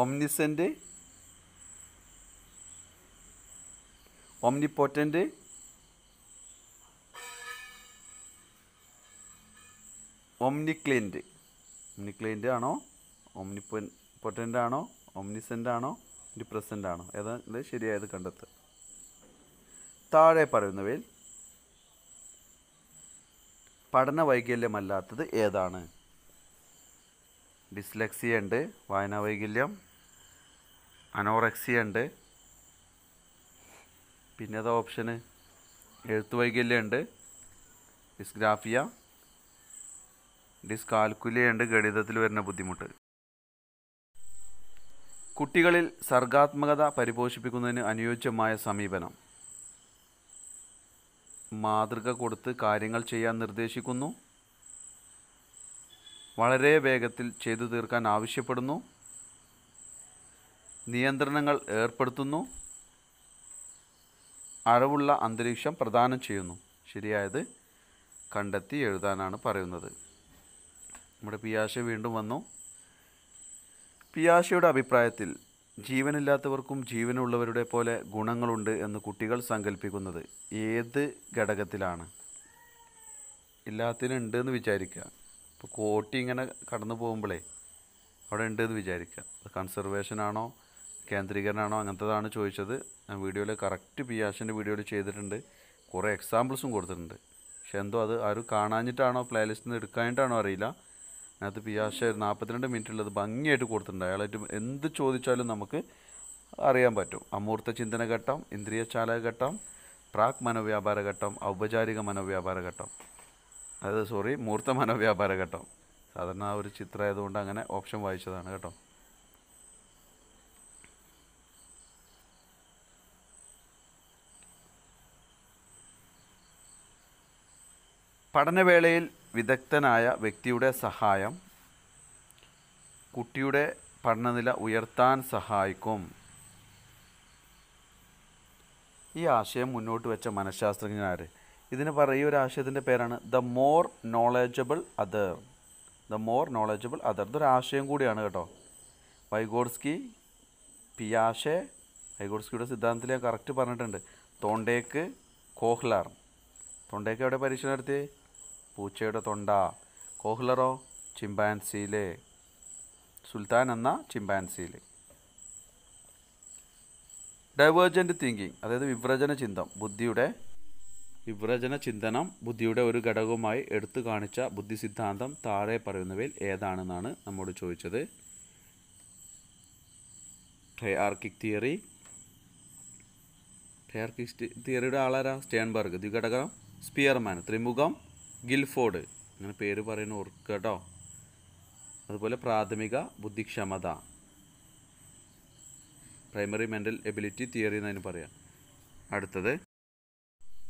ഒംനിസെൻറ്റ് ഒംനിപ്പൊറ്റൻ്റ് ഒംനിക്ലിൻ്റ് ഒംനിക്ലിൻ്റ് ആണോ പൊറ്റൻ്റ് ആണോ ഒംനിസെൻ്റ് ആണോ ഇനി പ്രസൻ്റ് ആണോ ഏതാണ് ശരിയായത് കണ്ടെത്തുക താഴെ പറയുന്നവയിൽ പഠന വൈകല്യമല്ലാത്തത് ഏതാണ് ഡിസ്ലെക്സിയ ഉണ്ട് വായനാ വൈകല്യം അനോറക്സിയ ഉണ്ട് പിന്നെ ഏതാ ഓപ്ഷന് എഴുത്ത് വൈകല്യമുണ്ട് ഡിസ്ഗ്രാഫിയ ഉണ്ട് ഗണിതത്തിൽ വരുന്ന ബുദ്ധിമുട്ട് കുട്ടികളിൽ സർഗാത്മകത പരിപോഷിപ്പിക്കുന്നതിന് അനുയോജ്യമായ സമീപനം മാതൃക കൊടുത്ത് കാര്യങ്ങൾ ചെയ്യാൻ നിർദ്ദേശിക്കുന്നു വളരെ വേഗത്തിൽ ചെയ്തു തീർക്കാൻ ആവശ്യപ്പെടുന്നു നിയന്ത്രണങ്ങൾ ഏർപ്പെടുത്തുന്നു അഴവുള്ള അന്തരീക്ഷം പ്രദാനം ചെയ്യുന്നു ശരിയായത് കണ്ടെത്തി എഴുതാനാണ് പറയുന്നത് നമ്മുടെ പിയാശ വീണ്ടും വന്നു പിയാശയുടെ അഭിപ്രായത്തിൽ ജീവനില്ലാത്തവർക്കും ജീവനുള്ളവരുടെ പോലെ ഗുണങ്ങളുണ്ട് എന്ന് കുട്ടികൾ സങ്കല്പിക്കുന്നത് ഏത് ഘടകത്തിലാണ് ഇല്ലാത്തതിനുണ്ട് എന്ന് വിചാരിക്കുക ഇപ്പോൾ കോട്ടി ഇങ്ങനെ കടന്നു പോകുമ്പോഴേ അവിടെ ഉണ്ട് എന്ന് വിചാരിക്കുക കൺസർവേഷനാണോ കേന്ദ്രീകരണമാണോ അങ്ങനത്തേതാണ് ചോദിച്ചത് ഞാൻ വീഡിയോയിൽ കറക്റ്റ് പിയാഷിൻ്റെ വീഡിയോയിൽ ചെയ്തിട്ടുണ്ട് കുറേ എക്സാമ്പിൾസും കൊടുത്തിട്ടുണ്ട് പക്ഷെ എന്തോ അത് ആരും കാണാഞ്ഞിട്ടാണോ പ്ലേലിസ്റ്റിൽ നിന്ന് എടുക്കാനായിട്ടാണോ അറിയില്ല അതിനകത്ത് പിയാഷ നാൽപ്പത്തിരണ്ട് മിനിറ്റുള്ളത് ഭംഗിയായിട്ട് കൊടുത്തിട്ടുണ്ട് അയാളായിട്ട് എന്ത് ചോദിച്ചാലും നമുക്ക് അറിയാൻ പറ്റും അമൂർത്ത ചിന്തന ഘട്ടം ഇന്ദ്രിയ ഘട്ടം പ്രാക് മനോവ്യാപാര ഘട്ടം ഔപചാരിക മനോവ്യാപാര ഘട്ടം അതായത് സോറി മൂർത്ത മനോവ്യാപാര ഘട്ടം സാധാരണ ഒരു ആയതുകൊണ്ട് അങ്ങനെ ഓപ്ഷൻ വായിച്ചതാണ് കേട്ടോ പഠനവേളയിൽ വിദഗ്ധനായ വ്യക്തിയുടെ സഹായം കുട്ടിയുടെ പഠനനില ഉയർത്താൻ സഹായിക്കും ഈ ആശയം മുന്നോട്ട് വെച്ച മനഃശാസ്ത്രജ്ഞനാർ ഇതിന് പറ ഈ ഒരു ആശയത്തിൻ്റെ പേരാണ് the more knowledgeable other the more knowledgeable other ഇതൊരു ആശയം കൂടിയാണ് കേട്ടോ വൈഗോഡ്സ്കി പിയാഷെ വൈഗോഡ്സ്കിയുടെ സിദ്ധാന്തത്തിൽ ഞാൻ കറക്റ്റ് പറഞ്ഞിട്ടുണ്ട് തോണ്ടേക്ക് കോഹ്ലാർ തൊണ്ടേക്ക് എവിടെ പരീക്ഷ നടത്തിയേ പൂച്ചയുടെ തൊണ്ട കോഹ്ലറോ ചിമ്പാൻസിയിലെ സുൽത്താൻ എന്ന ചിമ്പാൻസിയിൽ ഡൈവേർജൻ്റ് തിങ്കിങ് അതായത് വിവ്രചന ചിന്തം ബുദ്ധിയുടെ വിവ്രചന ചിന്തനം ബുദ്ധിയുടെ ഒരു ഘടകവുമായി എടുത്തു കാണിച്ച ബുദ്ധി സിദ്ധാന്തം താഴെ പറയുന്നവയിൽ ഏതാണെന്നാണ് നമ്മോട് ചോദിച്ചത് ട്രയാർക്കിക് തിയറി ട്രയാർക്കിക് തിയറിയുടെ ആളാരാ സ്റ്റേൺബർഗ് ദ്വിഘടകം സ്പിയർമാൻ ത്രിമുഖം ഗിൽഫോർഡ് അങ്ങനെ പേര് പറയുന്ന ഓർക്കുക കേട്ടോ അതുപോലെ പ്രാഥമിക ബുദ്ധിക്ഷമത പ്രൈമറി മെൻ്റൽ എബിലിറ്റി തിയറി എന്നതിന് പറയാം അടുത്തത്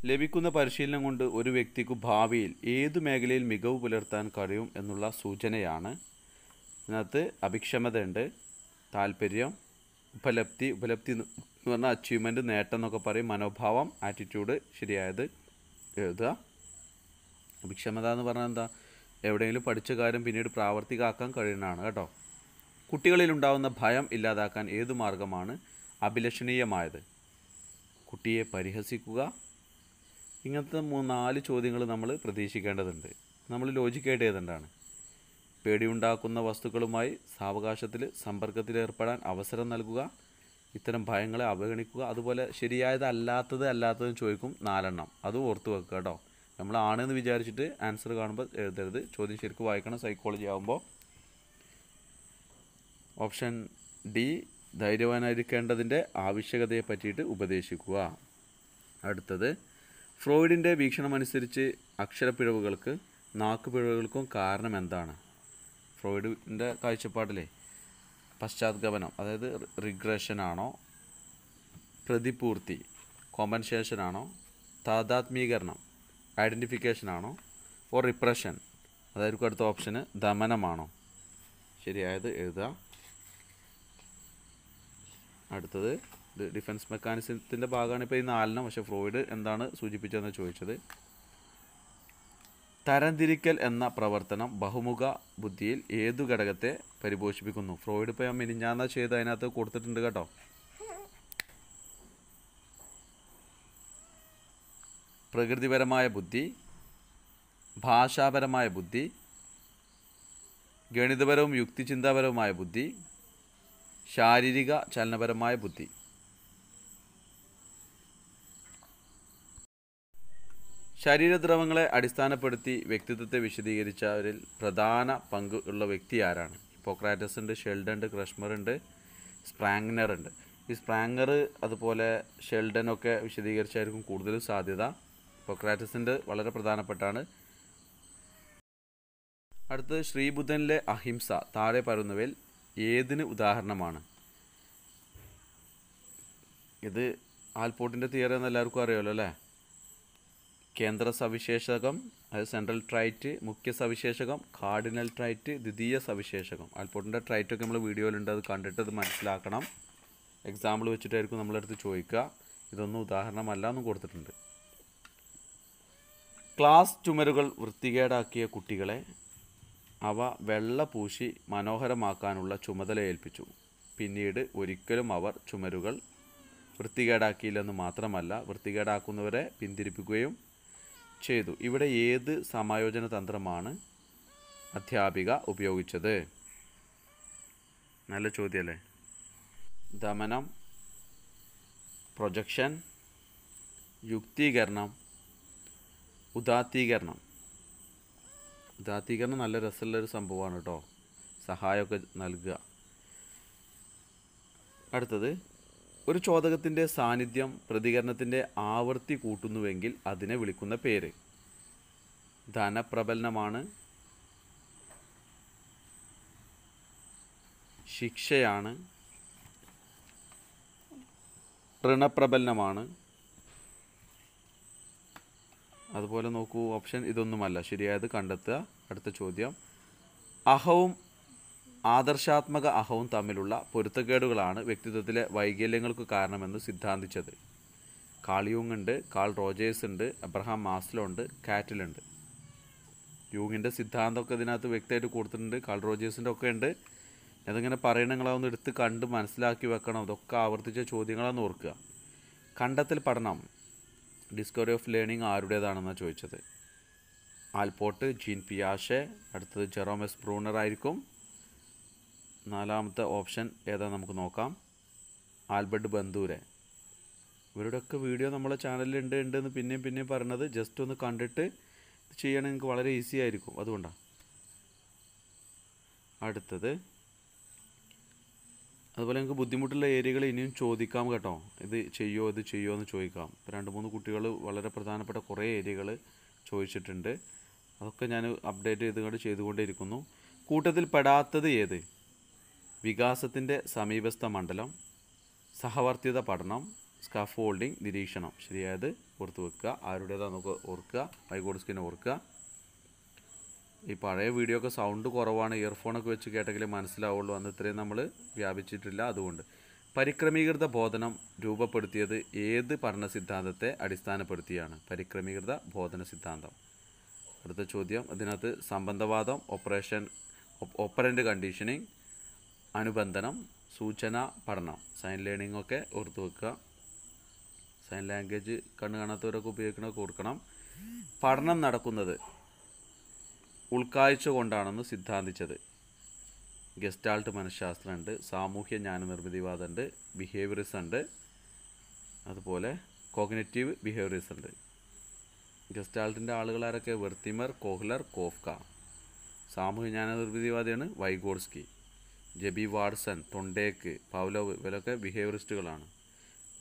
ലഭിക്കുന്ന പരിശീലനം കൊണ്ട് ഒരു വ്യക്തിക്ക് ഭാവിയിൽ ഏതു മേഖലയിൽ മികവ് പുലർത്താൻ കഴിയും എന്നുള്ള സൂചനയാണ് ഇതിനകത്ത് അഭിക്ഷമതയുണ്ട് താല്പര്യം ഉപലബ്ധി ഉപലബ്ധി എന്ന് പറഞ്ഞാൽ അച്ചീവ്മെൻറ്റ് നേട്ടം എന്നൊക്കെ പറയും മനോഭാവം ആറ്റിറ്റ്യൂഡ് ശരിയായത് എഴുതുക അപ്പോൾ എന്ന് പറഞ്ഞാൽ എന്താ എവിടെയെങ്കിലും പഠിച്ച കാര്യം പിന്നീട് പ്രാവർത്തികമാക്കാൻ കഴിയുന്നതാണ് കേട്ടോ കുട്ടികളിൽ ഉണ്ടാകുന്ന ഭയം ഇല്ലാതാക്കാൻ ഏതു മാർഗമാണ് അഭിലഷണീയമായത് കുട്ടിയെ പരിഹസിക്കുക ഇങ്ങനത്തെ നാല് ചോദ്യങ്ങൾ നമ്മൾ പ്രതീക്ഷിക്കേണ്ടതുണ്ട് നമ്മൾ ലോജിക്കായിട്ട് ഏതെന്താണ് പേടിയുണ്ടാക്കുന്ന വസ്തുക്കളുമായി സാവകാശത്തിൽ സമ്പർക്കത്തിലേർപ്പെടാൻ അവസരം നൽകുക ഇത്തരം ഭയങ്ങളെ അവഗണിക്കുക അതുപോലെ ശരിയായത് അല്ലാത്തത് അല്ലാത്തതും ചോദിക്കും നാലെണ്ണം അതും ഓർത്തു വെക്കുക കേട്ടോ നമ്മൾ ആണെന്ന് വിചാരിച്ചിട്ട് ആൻസർ കാണുമ്പോൾ എഴുതരുത് ചോദ്യം ശരിക്കും വായിക്കണം സൈക്കോളജി ആകുമ്പോൾ ഓപ്ഷൻ ഡി ധൈര്യവാനായിരിക്കേണ്ടതിൻ്റെ ആവശ്യകതയെ പറ്റിയിട്ട് ഉപദേശിക്കുക അടുത്തത് ഫ്രോയിഡിൻ്റെ വീക്ഷണമനുസരിച്ച് അക്ഷരപ്പിഴവുകൾക്ക് നാക്കുപിഴവുകൾക്കും കാരണം എന്താണ് ഫ്രോയിഡിൻ്റെ കാഴ്ചപ്പാടിലെ പശ്ചാത്തഗമനം അതായത് റിഗ്രഷനാണോ പ്രതിപൂർത്തി കോമ്പൻസേഷനാണോ താതാത്മീകരണം ആണോ ഓർ റിപ്രഷൻ അതായിരിക്കും അടുത്ത ഓപ്ഷന് ദമനമാണോ ശരിയായത് എഴുതുക അടുത്തത് ഇത് ഡിഫൻസ് മെക്കാനിസത്തിൻ്റെ ഭാഗമാണ് ഇപ്പോൾ ഈ നാലിനം പക്ഷെ ഫ്രോയിഡ് എന്താണ് സൂചിപ്പിച്ചതെന്ന് ചോദിച്ചത് തരംതിരിക്കൽ എന്ന പ്രവർത്തനം ബഹുമുഖ ബുദ്ധിയിൽ ഏതു ഘടകത്തെ പരിപോഷിപ്പിക്കുന്നു ഫ്രോയിഡ് ഇപ്പോൾ ഞാൻ മിനിഞ്ഞാന്ന ചെയ്ത് അതിനകത്ത് കൊടുത്തിട്ടുണ്ട് കേട്ടോ പ്രകൃതിപരമായ ബുദ്ധി ഭാഷാപരമായ ബുദ്ധി ഗണിതപരവും യുക്തിചിന്താപരവുമായ ബുദ്ധി ശാരീരിക ചലനപരമായ ബുദ്ധി ശരീരദ്രവങ്ങളെ അടിസ്ഥാനപ്പെടുത്തി വ്യക്തിത്വത്തെ വിശദീകരിച്ചവരിൽ പ്രധാന പങ്ക് ഉള്ള വ്യക്തി ആരാണ് ഹിപ്പോക്രാറ്റസ് ഉണ്ട് ഷെൽഡൻ ഉണ്ട് ക്രഷ്മർ ഉണ്ട് സ്പ്രാങ്നർ ഉണ്ട് ഈ സ്പ്രാങ്ങർ അതുപോലെ ഷെൽഡനൊക്കെ വിശദീകരിച്ചായിരിക്കും കൂടുതൽ സാധ്യത പൊക്രാറ്റസിൻ്റെ വളരെ പ്രധാനപ്പെട്ടാണ് അടുത്തത് ശ്രീബുദ്ധനിലെ അഹിംസ താഴെ പറയുന്നവയിൽ ഏതിന് ഉദാഹരണമാണ് ഇത് ആൽപോട്ടിൻ്റെ തിയറി എന്ന് എല്ലാവർക്കും അറിയാമല്ലോ അല്ലേ കേന്ദ്ര സവിശേഷകം അതായത് സെൻട്രൽ ട്രൈറ്റ് മുഖ്യ സവിശേഷകം കാർഡിനൽ ട്രൈറ്റ് ദ്വിതീയ സവിശേഷകം ആൽപോട്ടിൻ്റെ ട്രൈറ്റൊക്കെ നമ്മൾ വീഡിയോയിലുണ്ട് അത് കണ്ടിട്ട് അത് മനസ്സിലാക്കണം എക്സാമ്പിൾ വെച്ചിട്ടായിരിക്കും നമ്മളെടുത്ത് ചോദിക്കുക ഇതൊന്നും ഉദാഹരണമല്ല എന്നും കൊടുത്തിട്ടുണ്ട് ക്ലാസ് ചുമരുകൾ വൃത്തികേടാക്കിയ കുട്ടികളെ അവ വെള്ള പൂശി മനോഹരമാക്കാനുള്ള ചുമതല ഏൽപ്പിച്ചു പിന്നീട് ഒരിക്കലും അവർ ചുമരുകൾ വൃത്തികേടാക്കിയില്ലെന്ന് മാത്രമല്ല വൃത്തികേടാക്കുന്നവരെ പിന്തിരിപ്പിക്കുകയും ചെയ്തു ഇവിടെ ഏത് സമായോജന തന്ത്രമാണ് അധ്യാപിക ഉപയോഗിച്ചത് നല്ല ചോദ്യമല്ലേ ദമനം പ്രൊജക്ഷൻ യുക്തീകരണം ഉദാത്തീകരണം ഉദാത്തീകരണം നല്ല രസമുള്ളൊരു സംഭവമാണ് കേട്ടോ സഹായമൊക്കെ നൽകുക അടുത്തത് ഒരു ചോദകത്തിൻ്റെ സാന്നിധ്യം പ്രതികരണത്തിൻ്റെ ആവർത്തി കൂട്ടുന്നുവെങ്കിൽ അതിനെ വിളിക്കുന്ന പേര് ധനപ്രബലനമാണ് ശിക്ഷയാണ് ഋണപ്രബലനമാണ് അതുപോലെ നോക്കൂ ഓപ്ഷൻ ഇതൊന്നുമല്ല ശരിയായത് കണ്ടെത്തുക അടുത്ത ചോദ്യം അഹവും ആദർശാത്മക അഹവും തമ്മിലുള്ള പൊരുത്തക്കേടുകളാണ് വ്യക്തിത്വത്തിലെ വൈകല്യങ്ങൾക്ക് കാരണമെന്ന് സിദ്ധാന്തിച്ചത് കാളിയൂങ് ഉണ്ട് കാൾ റോജേഴ്സ് ഉണ്ട് അബ്രഹാം മാസ്ലോ ഉണ്ട് കാറ്റിലുണ്ട് യൂങ്ങിൻ്റെ സിദ്ധാന്തമൊക്കെ ഇതിനകത്ത് വ്യക്തമായിട്ട് കൊടുത്തിട്ടുണ്ട് കാൾ റോജേഴ്സിൻ്റെ ഒക്കെ ഉണ്ട് അതിങ്ങനെ പറയണ നിങ്ങളതൊന്ന് എടുത്ത് കണ്ട് മനസ്സിലാക്കി വെക്കണം അതൊക്കെ ആവർത്തിച്ച ചോദ്യങ്ങളാണെന്ന് ഓർക്കുക കണ്ടെത്തൽ പഠനം ഡിസ്കവറി ഓഫ് ലേണിംഗ് ആരുടേതാണെന്നാണ് ചോദിച്ചത് ആൽപോട്ട് ജീൻ പിയാഷെ അടുത്തത് ജെറോമസ് ബ്രൂണർ ആയിരിക്കും നാലാമത്തെ ഓപ്ഷൻ ഏതാ നമുക്ക് നോക്കാം ആൽബർട്ട് ബന്ധൂരെ ഇവരുടെയൊക്കെ വീഡിയോ നമ്മളെ ചാനലിലുണ്ട് ഉണ്ട് എന്ന് പിന്നെയും പിന്നെയും പറഞ്ഞത് ജസ്റ്റ് ഒന്ന് കണ്ടിട്ട് ചെയ്യണമെങ്കിൽ വളരെ ഈസി ആയിരിക്കും അതുകൊണ്ടാണ് അടുത്തത് അതുപോലെ നിങ്ങൾക്ക് ബുദ്ധിമുട്ടുള്ള ഏരിയകൾ ഇനിയും ചോദിക്കാം കേട്ടോ ഇത് ചെയ്യോ ഇത് ചെയ്യോ എന്ന് ചോദിക്കാം ഇപ്പോൾ രണ്ട് മൂന്ന് കുട്ടികൾ വളരെ പ്രധാനപ്പെട്ട കുറേ ഏരിയകൾ ചോദിച്ചിട്ടുണ്ട് അതൊക്കെ ഞാൻ അപ്ഡേറ്റ് ചെയ്തുകൊണ്ട് ചെയ്തുകൊണ്ടേയിരിക്കുന്നു കൂട്ടത്തിൽ പെടാത്തത് ഏത് വികാസത്തിൻ്റെ സമീപസ്ഥ മണ്ഡലം സഹവർത്തിത പഠനം സ്കാഫ് ഹോൾഡിംഗ് നിരീക്ഷണം ശരിയായത് ഓർത്ത് വെക്കുക ആരുടേതാണെന്നൊക്കെ ഓർക്കുക മൈഗോഡ്സ്കിനെ ഓർക്കുക ഈ പഴയ വീഡിയോ ഒക്കെ സൗണ്ട് കുറവാണ് ഇയർഫോണൊക്കെ വെച്ച് കേട്ടെങ്കിലേ മനസ്സിലാവുള്ളൂ അന്ന് ഇത്രയും നമ്മൾ വ്യാപിച്ചിട്ടില്ല അതുകൊണ്ട് പരിക്രമീകൃത ബോധനം രൂപപ്പെടുത്തിയത് ഏത് പഠന സിദ്ധാന്തത്തെ അടിസ്ഥാനപ്പെടുത്തിയാണ് പരിക്രമീകൃത ബോധന സിദ്ധാന്തം അടുത്ത ചോദ്യം അതിനകത്ത് സംബന്ധവാദം ഓപ്പറേഷൻ ഓപ്പറൻ്റ് കണ്ടീഷനിങ് അനുബന്ധനം സൂചന പഠനം സൈൻ ലേണിംഗ് ഒക്കെ ഓർത്ത് വെക്കുക സൈൻ ലാംഗ്വേജ് കണ്ണു കാണാത്തവരൊക്കെ ഉപയോഗിക്കണമൊക്കെ ഓർക്കണം പഠനം നടക്കുന്നത് ഉൾക്കാഴ്ച കൊണ്ടാണെന്ന് സിദ്ധാന്തിച്ചത് ഗസ്റ്റാൾട്ട് മനഃശാസ്ത്രമുണ്ട് സാമൂഹ്യ ജ്ഞാനനിർമ്മിതിവാദമുണ്ട് ബിഹേവിയറിസം ഉണ്ട് അതുപോലെ കോഗ്നറ്റീവ് ബിഹേവിയറിസം ഉണ്ട് ഗസ്റ്റാൾട്ടിൻ്റെ ആളുകളാരൊക്കെ വെർത്തിമർ കോഹ്ലർ കോഫ്ക സാമൂഹ്യ ജ്ഞാനനിർമ്മിതിവാദിയാണ് വൈഗോർസ്കി ജബി വാട്സൺ തൊണ്ടേക്ക് പൗലോ ഇവരൊക്കെ ബിഹേവിയറിസ്റ്റുകളാണ്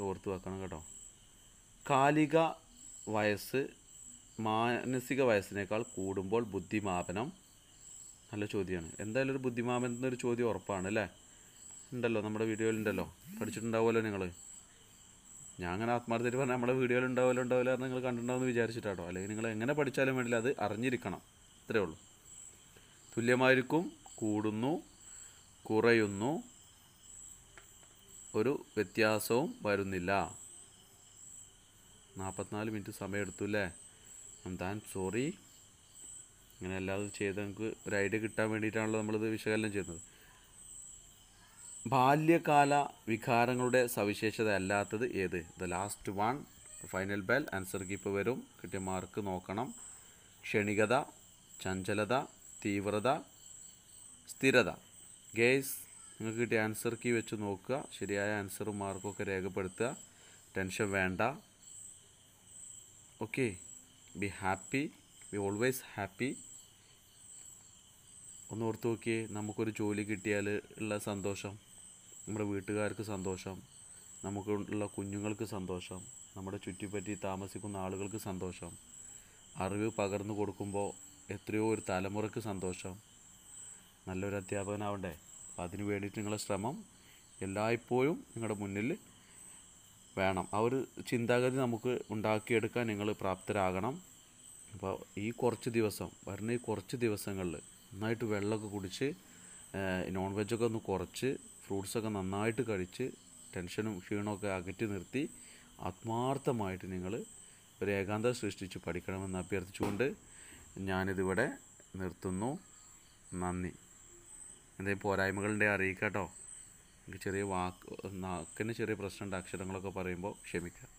ഓർത്തു വെക്കണം കേട്ടോ കാലിക വയസ്സ് മാനസിക വയസ്സിനേക്കാൾ കൂടുമ്പോൾ ബുദ്ധിമാപനം നല്ല ചോദ്യമാണ് എന്തായാലും ഒരു ബുദ്ധിമാപനം എന്നൊരു ചോദ്യം ഉറപ്പാണ് അല്ലേ ഉണ്ടല്ലോ നമ്മുടെ വീഡിയോയിലുണ്ടല്ലോ പഠിച്ചിട്ടുണ്ടാവുമല്ലോ നിങ്ങൾ ഞാൻ അങ്ങനെ ആത്മാർത്ഥത്തിൽ പറഞ്ഞാൽ നമ്മുടെ വീഡിയോയിൽ ഉണ്ടാവില്ല ഉണ്ടാവില്ല എന്ന് നിങ്ങൾ എന്ന് വിചാരിച്ചിട്ടാട്ടോ അല്ലെങ്കിൽ നിങ്ങൾ എങ്ങനെ പഠിച്ചാലും വേണ്ടില്ല അത് അറിഞ്ഞിരിക്കണം ഇത്രയേ ഉള്ളൂ തുല്യമായിരിക്കും കൂടുന്നു കുറയുന്നു ഒരു വ്യത്യാസവും വരുന്നില്ല നാൽപ്പത്തിനാല് മിനിറ്റ് സമയമെടുത്തു അല്ലേ താൻ സോറി അങ്ങനെ അല്ലാതെ ചെയ്ത് നമുക്ക് ഒരു ഐഡിയ കിട്ടാൻ വേണ്ടിയിട്ടാണല്ലോ നമ്മളിത് വിശകലനം ചെയ്യുന്നത് ബാല്യകാല വികാരങ്ങളുടെ സവിശേഷത അല്ലാത്തത് ഏത് the last one final bell answer keep വരും കിട്ടിയ മാർക്ക് നോക്കണം ക്ഷണികത ചഞ്ചലത തീവ്രത സ്ഥിരത ഗേസ് നിങ്ങൾക്ക് കിട്ടിയ ആൻസർ കീ വെച്ച് നോക്കുക ശരിയായ ആൻസറും മാർക്കും ഒക്കെ രേഖപ്പെടുത്തുക ടെൻഷൻ വേണ്ട okay be happy be always happy ഒന്ന് ഓർത്ത് നോക്കിയേ നമുക്കൊരു ജോലി കിട്ടിയാൽ ഉള്ള സന്തോഷം നമ്മുടെ വീട്ടുകാർക്ക് സന്തോഷം നമുക്കുള്ള കുഞ്ഞുങ്ങൾക്ക് സന്തോഷം നമ്മുടെ ചുറ്റിപ്പറ്റി താമസിക്കുന്ന ആളുകൾക്ക് സന്തോഷം അറിവ് പകർന്നു കൊടുക്കുമ്പോൾ എത്രയോ ഒരു തലമുറക്ക് സന്തോഷം നല്ലൊരു അധ്യാപകനാവണ്ടേ അപ്പം അതിന് വേണ്ടിയിട്ട് നിങ്ങളുടെ ശ്രമം എല്ലായ്പ്പോഴും നിങ്ങളുടെ മുന്നിൽ വേണം ആ ഒരു ചിന്താഗതി നമുക്ക് ഉണ്ടാക്കിയെടുക്കാൻ നിങ്ങൾ പ്രാപ്തരാകണം അപ്പോൾ ഈ കുറച്ച് ദിവസം വരുന്ന ഈ കുറച്ച് ദിവസങ്ങളിൽ നന്നായിട്ട് വെള്ളമൊക്കെ കുടിച്ച് നോൺ വെജൊക്കെ ഒന്ന് കുറച്ച് ഫ്രൂട്ട്സൊക്കെ നന്നായിട്ട് കഴിച്ച് ടെൻഷനും ക്ഷീണമൊക്കെ അകറ്റി നിർത്തി ആത്മാർത്ഥമായിട്ട് നിങ്ങൾ ഒരു ഏകാന്തത സൃഷ്ടിച്ച് പഠിക്കണമെന്ന് അഭ്യർത്ഥിച്ചുകൊണ്ട് ഞാനിതിവിടെ നിർത്തുന്നു നന്ദി എന്തെങ്കിലും പോരായ്മകളുണ്ടെങ്കിൽ അറിയിക്കാം കേട്ടോ ചെറിയ വാക്ക് നാക്കിന് ചെറിയ പ്രശ്നമുണ്ട് അക്ഷരങ്ങളൊക്കെ പറയുമ്പോൾ ക്ഷമിക്കുക